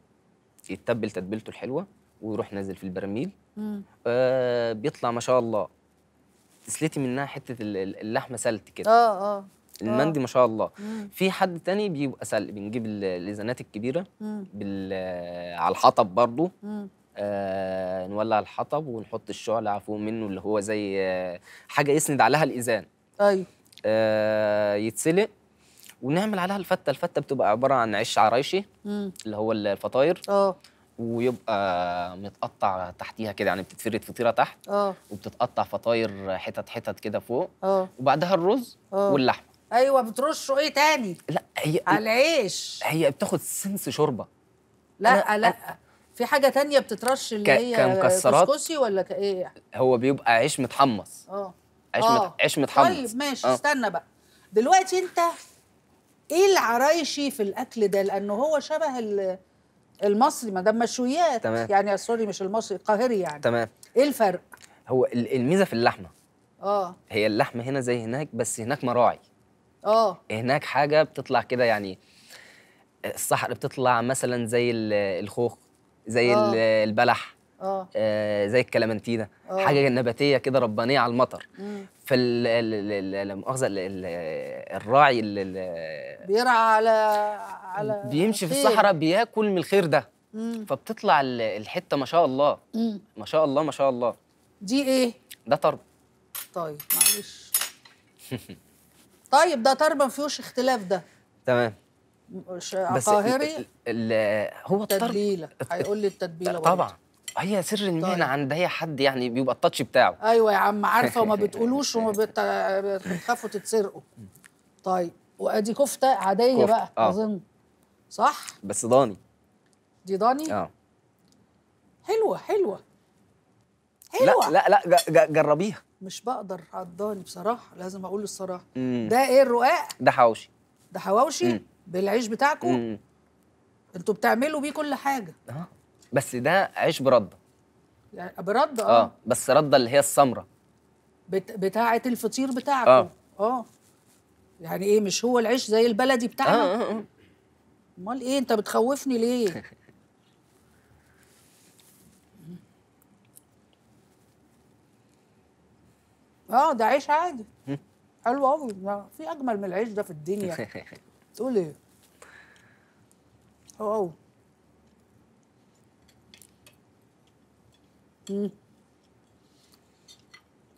يتبل تتبيلته الحلوه ويروح نازل في البراميل آه بيطلع ما شاء الله تسلتي منها حته اللحمه سلت كده اه اه المندي آه. ما شاء الله مم. في حد تاني بيبقى سلق بنجيب الليزانات الكبيره بال على الحطب برضو آه نولع الحطب ونحط الشعلة فوق منه اللي هو زي آه، حاجه يسند عليها الاذان ايوه آه، يتسلق ونعمل عليها الفته الفته بتبقى عباره عن عيش عرايشي اللي هو الفطاير اه ويبقى متقطع تحتيها كده يعني بتتفرد فطيره تحت اه وبتتقطع فطاير حتت حتت كده فوق اه وبعدها الرز أوه. واللحمه ايوه بترشوا ايه تاني لا هي على العيش هي بتاخد سنس شوربه لا أنا لا أنا في حاجه تانية بتترش اللي ك... هي كمكسرات كسكسي ولا كايه هو بيبقى عيش متحمص اه عيش مت... آه. عيش متحمص طيب ماشي أوه. استنى بقى دلوقتي انت ايه العرايشي في الاكل ده لانه هو شبه المصري ما دام مشويات تمام. يعني آه، سوري مش المصري القاهري يعني تمام ايه الفرق هو الميزه في اللحمه اه هي اللحمه هنا زي هناك بس هناك مراعي اه هناك حاجه بتطلع كده يعني الصحر بتطلع مثلا زي الخوخ زي أوه. البلح آه. آه. زي الكلامنتينا آه. حاجه نباتيه كده ربانيه على المطر فالمؤاخذه الراعي بيرعى على على بيمشي في الصحراء بياكل من الخير ده مم. فبتطلع الحته ما شاء الله مم. ما شاء الله ما شاء الله دي ايه ده طرب طيب معلش طيب ده طرب ما فيهوش اختلاف ده تمام مش بس قاهري هو الطرب التتبيله هيقول لي التتبيله طبعا هي سر المهنه طيب. عند هي حد يعني بيبقى التاتش بتاعه ايوه يا عم عارفه وما بتقولوش وما بتخافوا تتسرقوا طيب وادي كفته عاديه كفت. بقى آه. اظن صح بس ضاني دي ضاني اه حلوه حلوه حلوه لا لا لا جربيها مش بقدر على الضاني بصراحه لازم اقول الصراحه مم. ده ايه الرقاق ده حواوشي ده حواوشي بالعيش بتاعكم انتوا بتعملوا بيه كل حاجه اه بس ده عيش برده يعني برده اه, آه، بس رده اللي هي السمره بت... بتاعه الفطير بتاعكم اه اه يعني ايه مش هو العيش زي البلدي بتاعنا آه آه, آه. ايه انت بتخوفني ليه اه ده عيش عادي حلو قوي في اجمل من العيش ده في الدنيا تقول ايه اه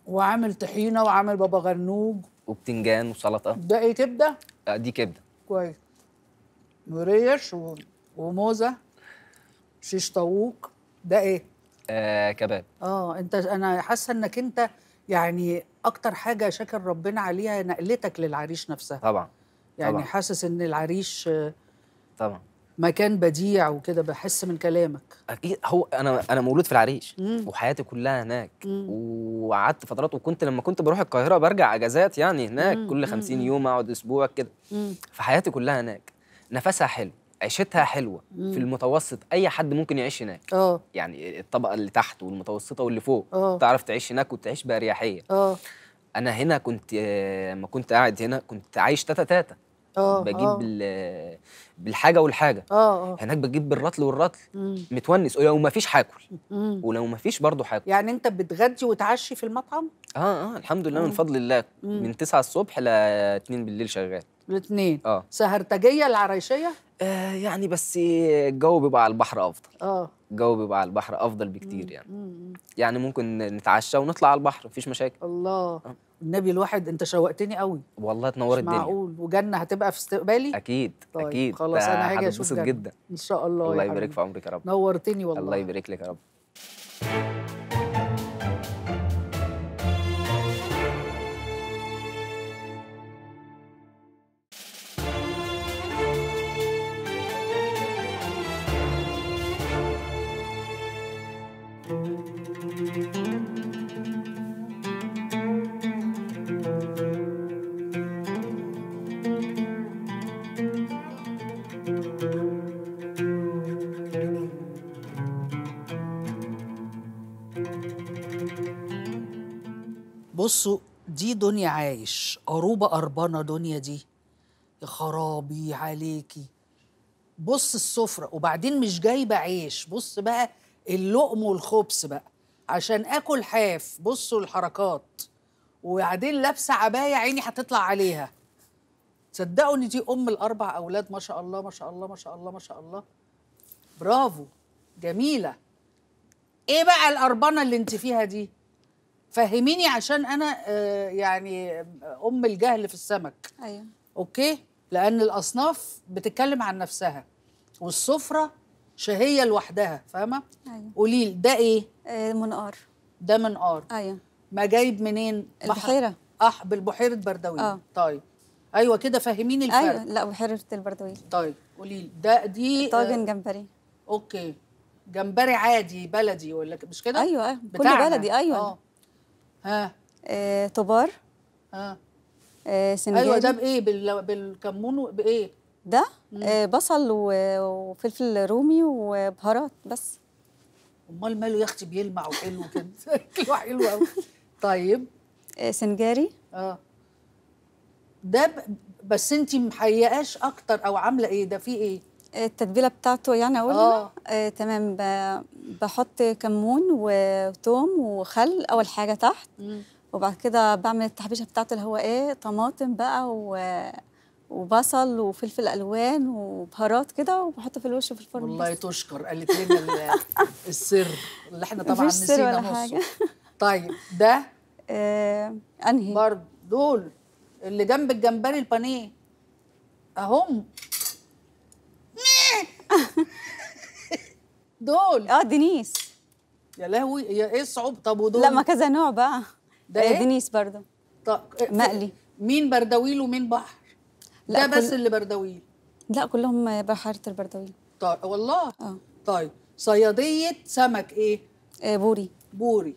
وعامل طحينه وعامل بابا غنوج وبتنجان وسلطه ده ايه كبده؟ لا آه، دي كبده كويس وريش و... وموزه شيش طاووق ده ايه؟ آه كباب اه انت انا حاسه انك انت يعني اكتر حاجه شاكر ربنا عليها نقلتك للعريش نفسها طبعا يعني طبعا. حاسس ان العريش طبعا مكان بديع وكده بحس من كلامك اكيد هو انا انا مولود في العريش مم. وحياتي كلها هناك وقعدت فترات وكنت لما كنت بروح القاهره برجع اجازات يعني هناك مم. كل 50 يوم اقعد اسبوع كده فحياتي كلها هناك نفسها حلو عيشتها حلوه مم. في المتوسط اي حد ممكن يعيش هناك أوه. يعني الطبقه اللي تحت والمتوسطه واللي فوق أوه. تعرف تعيش هناك وتعيش باريحيه اه انا هنا كنت آه، لما كنت قاعد هنا كنت عايش تاتا تاتا اه بجيب آه. بالحاجه والحاجه اه اه هناك بجيب بالرطل والرطل مم. متونس ولو ما فيش هاكل ولو ما فيش برضه هاكل يعني انت بتغدي وتعشي في المطعم اه اه الحمد لله مم. من فضل الله مم. من 9 الصبح ل 2 بالليل شغال الاثنين اه سهرتجيه العرايشيه آه يعني بس الجو بيبقى على البحر افضل اه الجو بيبقى على البحر افضل بكتير يعني. مم. يعني مم. يعني ممكن نتعشى ونطلع على البحر مفيش مشاكل الله آه. النبي الواحد انت شوقتني قوي والله تنور الدنيا معقول وجنه هتبقى في استقبالي اكيد طيب اكيد خلاص انا هاجي اشوف جدا ان شاء الله الله يبارك في عمرك يا رب نورتني والله الله يبارك لك يا رب دنيا عايش أروبة أربانة دنيا دي يا خرابي عليكي بص السفرة وبعدين مش جايبة عيش بص بقى اللقم والخبز بقى عشان آكل حاف بصوا الحركات وبعدين لابسة عباية عيني هتطلع عليها تصدقوا ان دي ام الاربع اولاد ما شاء الله ما شاء الله ما شاء الله ما شاء الله برافو جميله ايه بقى الأربانة اللي انت فيها دي فهميني عشان انا آه، يعني ام الجهل في السمك ايوه اوكي لان الاصناف بتتكلم عن نفسها والسفره شهيه لوحدها فاهمه ايوه قولي ده ايه آه، منقار ده منقار ايوه ما جايب منين البحيره اح بالبحيره بردويل آه. طيب ايوه كده فهميني الفرق ايوه لا بحيره البردويل طيب قولي لي ده دي طاجن آه. جمبري اوكي جمبري عادي بلدي ولا مش كده ايوه ايوه كل بلدي ايوه آه. ها آه، طبار ها آه، ايوه ده بايه بالكمون بايه ده آه، بصل وفلفل رومي وبهارات بس امال ماله يا اختي بيلمع وحلو كده حلو قوي طيب آه، سنجاري اه ده ب... بس انت محيقاش اكتر او عامله ايه ده في ايه التتبيله بتاعته يعني اقولها آه, آه، تمام بحط كمون وثوم وخل اول حاجه تحت مم. وبعد كده بعمل التحبيشه بتاعته اللي هو ايه طماطم بقى و وبصل وفلفل الوان وبهارات كده وبحطه في الوش في الفرن والله تشكر قالت لنا السر اللي احنا طبعا نسينا نصه طيب ده آه انهي برضه دول اللي جنب الجمبري البانيه اهم دول اه دينيس يا لهوي يا ايه الصعوبه طب ودول لا ما كذا نوع بقى ده آه، إيه؟ دينيس برضه طب آه، مقلي مين بردويل ومين بحر لا ده كل... بس اللي بردويل لا كلهم بحيره البردويل طيب والله اه طيب صياديه سمك ايه؟ آه بوري بوري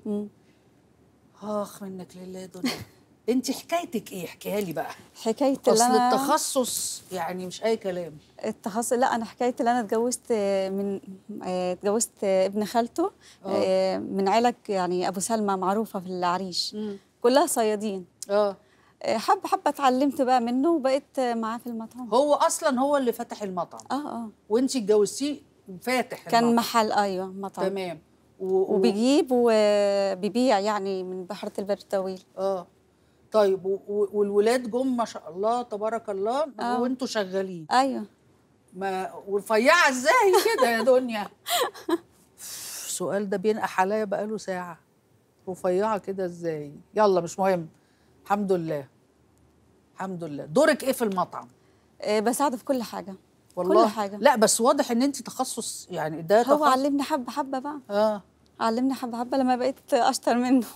اخ منك لله دنيا انت حكايتك ايه احكيها لي بقى حكايه اصل أنا... التخصص يعني مش اي كلام التخصص لا انا حكايه اللي انا اتجوزت من آه، اتجوزت ابن خالته آه. آه، من عيله يعني ابو سلمى معروفه في العريش مم. كلها صيادين اه حب حبة اتعلمت بقى منه وبقيت معاه في المطعم هو اصلا هو اللي فتح المطعم اه اه وانت اتجوزتيه فاتح كان المطعم. محل ايوه مطعم تمام و... وبيجيب وبيبيع يعني من بحيره البر الطويل اه طيب والولاد جم ما شاء الله تبارك الله آه. وانتوا شغالين ايوه ما ورفيعه ازاي كده يا دنيا السؤال ده بينقح عليا بقاله ساعه رفيعه كده ازاي يلا مش مهم الحمد لله الحمد لله دورك ايه في المطعم إيه بساعده في كل حاجه والله كل حاجه لا بس واضح ان انت تخصص يعني ده هو تخصص. علمني حبه حبه بقى اه علمني حبه حبه لما بقيت اشطر منه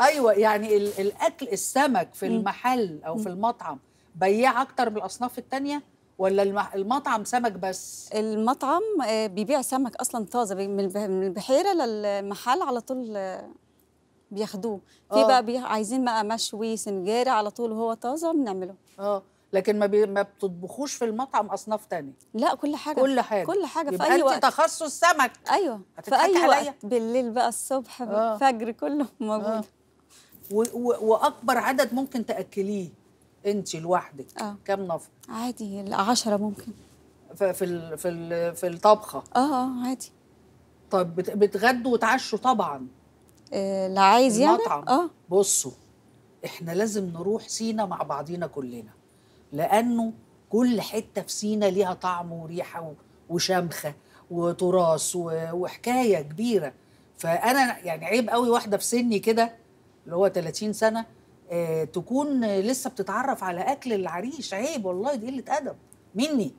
ايوه يعني الاكل السمك في المحل او في المطعم بياع اكتر من الاصناف الثانيه ولا المطعم سمك بس المطعم آه، بيبيع سمك اصلا طازه من البحيره للمحل على طول آه، بياخدوه في آه. بقى بي... عايزين بقى مشوي سنجاري على طول هو طازه بنعمله اه لكن ما بي... ما بتطبخوش في المطعم اصناف تانية لا كل حاجه كل حاجه كل حاجه في اي وقت تخصص سمك ايوه في اي وقت عليا. بالليل بقى الصبح آه. الفجر كله موجود آه. واكبر عدد ممكن تاكليه انت لوحدك آه. كام نفر عادي العشرة ممكن في في في, في الطبخه اه اه عادي طب بتغدوا وتعشوا طبعا آه لا عايز يعني اه بصوا احنا لازم نروح سينا مع بعضينا كلنا لانه كل حته في سينا ليها طعم وريحه وشمخه وتراث وحكايه كبيره فانا يعني عيب قوي واحده في سني كده اللي هو 30 سنه آه تكون لسه بتتعرف على اكل العريش عيب والله دي قله ادب مني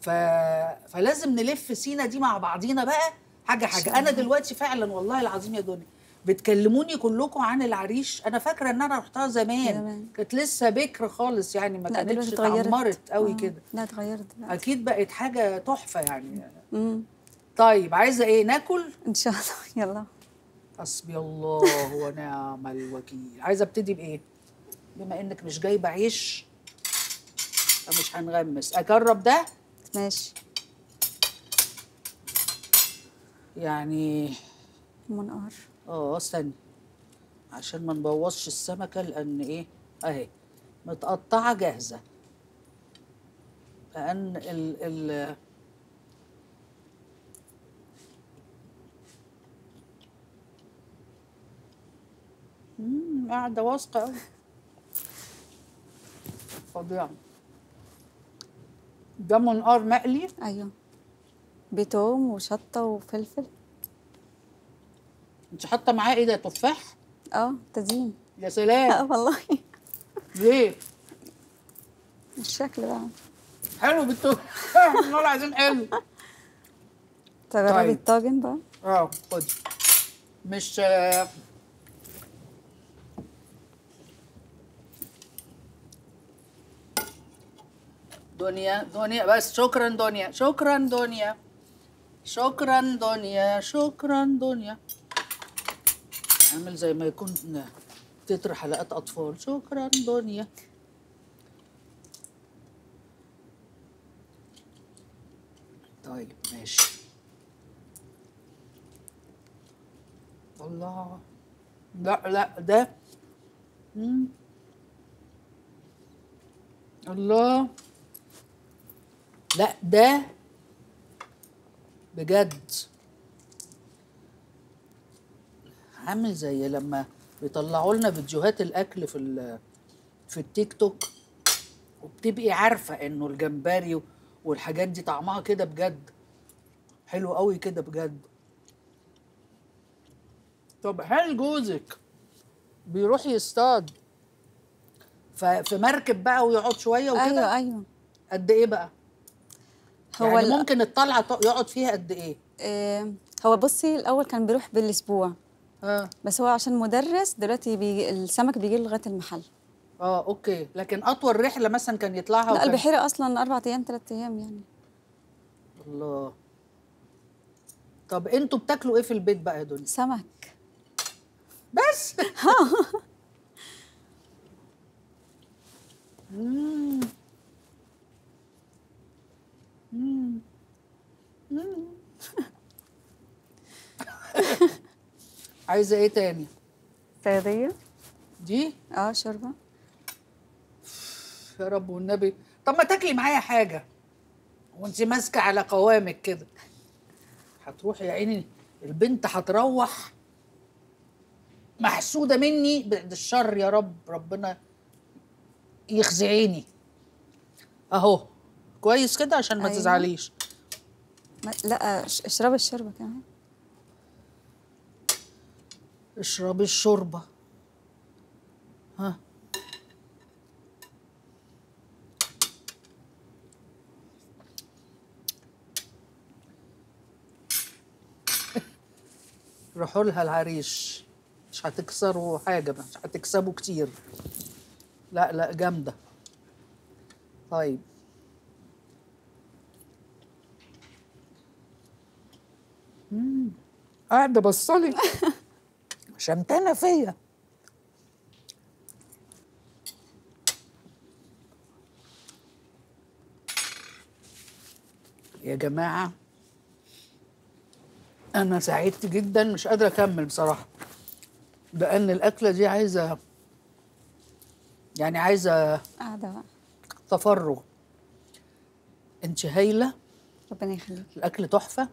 ف... فلازم نلف سينا دي مع بعضينا بقى حاجه حاجه انا دلوقتي فعلا والله العظيم يا دنيا بتكلموني كلكم عن العريش انا فاكره ان انا رحتها زمان كانت لسه بكر خالص يعني ما كانتش اتعمرت قوي آه، كده لا اتغيرت اكيد بقت حاجه تحفه يعني مم. طيب عايزه ايه ناكل ان شاء الله يلا حسبي الله ونعم الوكيل عايزه ابتدي بايه بما انك مش جايبه عيش فمش هنغمس اجرب ده ماشي يعني منقار اه استني عشان ما نبوظش السمكه لان ايه اهي متقطعه جاهزه لان ال ال امم قاعده واثقه قوي فظيعه ده منقار مقلي ايوه بتوم وشطه وفلفل انت حاطه معاه ايه ده تفاح اه تزيين يا سلام اه والله ليه الشكل بقى حلو بالتوفيق والله عايزين حلو تجربي طيب. الطاجن بقى اه خد مش دنيا دنيا بس شكرا دنيا شكرا دنيا شكرا دنيا شكرا دنيا عامل زي ما يكون تتر حلقات اطفال شكرا دنيا طيب ماشي الله لا لا ده مم. الله لا ده بجد عامل زي لما بيطلعوا لنا فيديوهات الاكل في في التيك توك وبتبقي عارفه انه الجمبري والحاجات دي طعمها كده بجد حلو قوي كده بجد طب هل جوزك بيروح يصطاد في مركب بقى ويقعد شويه وكده ايوه ايوه قد ايه بقى هو يعني ممكن الطلعه يقعد فيها قد ايه؟ هو بصي الاول كان بيروح بالاسبوع اه بس هو عشان مدرس دلوقتي بيجي السمك بيجي لغايه المحل اه اوكي لكن اطول رحله مثلا كان يطلعها لا البحيره اصلا اربع ايام ثلاث ايام يعني الله طب انتوا بتاكلوا ايه في البيت بقى يا دنيا؟ سمك بس ها عايزه ايه تاني ساديه دي اه شربة يا رب والنبي طب ما تاكلي معايا حاجه وانت ماسكه على قوامك كده هتروحي يا عيني البنت هتروح محسوده مني بالشر يا رب ربنا يخزعيني اهو كويس كده عشان ما أيوة. تزعليش ما... لا اشربي الشوربه كمان اشربي الشوربه ها روحوا لها العريش مش هتكسروا حاجه مش هتكسبوا كتير لا لا جامده طيب قاعده بصلي شمتانه فيا يا جماعه انا سعدت جدا مش قادره اكمل بصراحه لان الاكله دي عايزه يعني عايزه قاعده بقى تفرغ انت هايله ربنا يخليك الاكل تحفه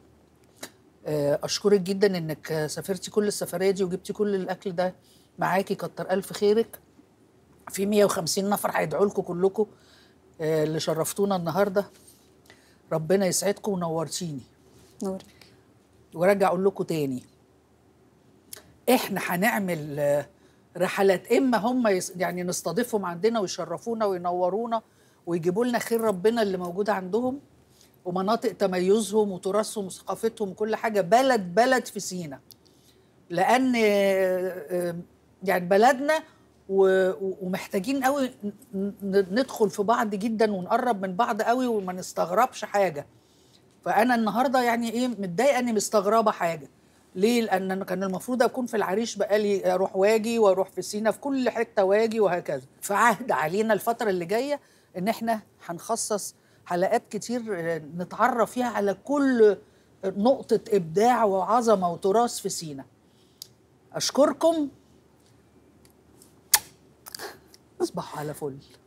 آه، اشكرك جدا انك سافرتي كل السفريه دي وجبتي كل الاكل ده معاكي كتر الف خيرك في 150 نفر هيدعوا لكم كلكم آه، اللي شرفتونا النهارده ربنا يسعدكم ونورتيني نورك وارجع اقول لكم تاني احنا هنعمل آه، رحلات اما هم يعني نستضيفهم عندنا ويشرفونا وينورونا ويجيبوا لنا خير ربنا اللي موجود عندهم ومناطق تميزهم وتراثهم وثقافتهم وكل حاجه بلد بلد في سينا لان آه، آه، يعني بلدنا ومحتاجين قوي ندخل في بعض جدا ونقرب من بعض قوي وما نستغربش حاجه فانا النهارده يعني ايه متضايقه اني مستغربه حاجه ليه لان انا كان المفروض اكون في العريش بقالي اروح واجي واروح في سينا في كل حته واجي وهكذا فعهد علينا الفتره اللي جايه ان احنا هنخصص حلقات كتير آه، نتعرف فيها على كل نقطة إبداع وعظمة وتراث في سينا أشكركم أصبح على فل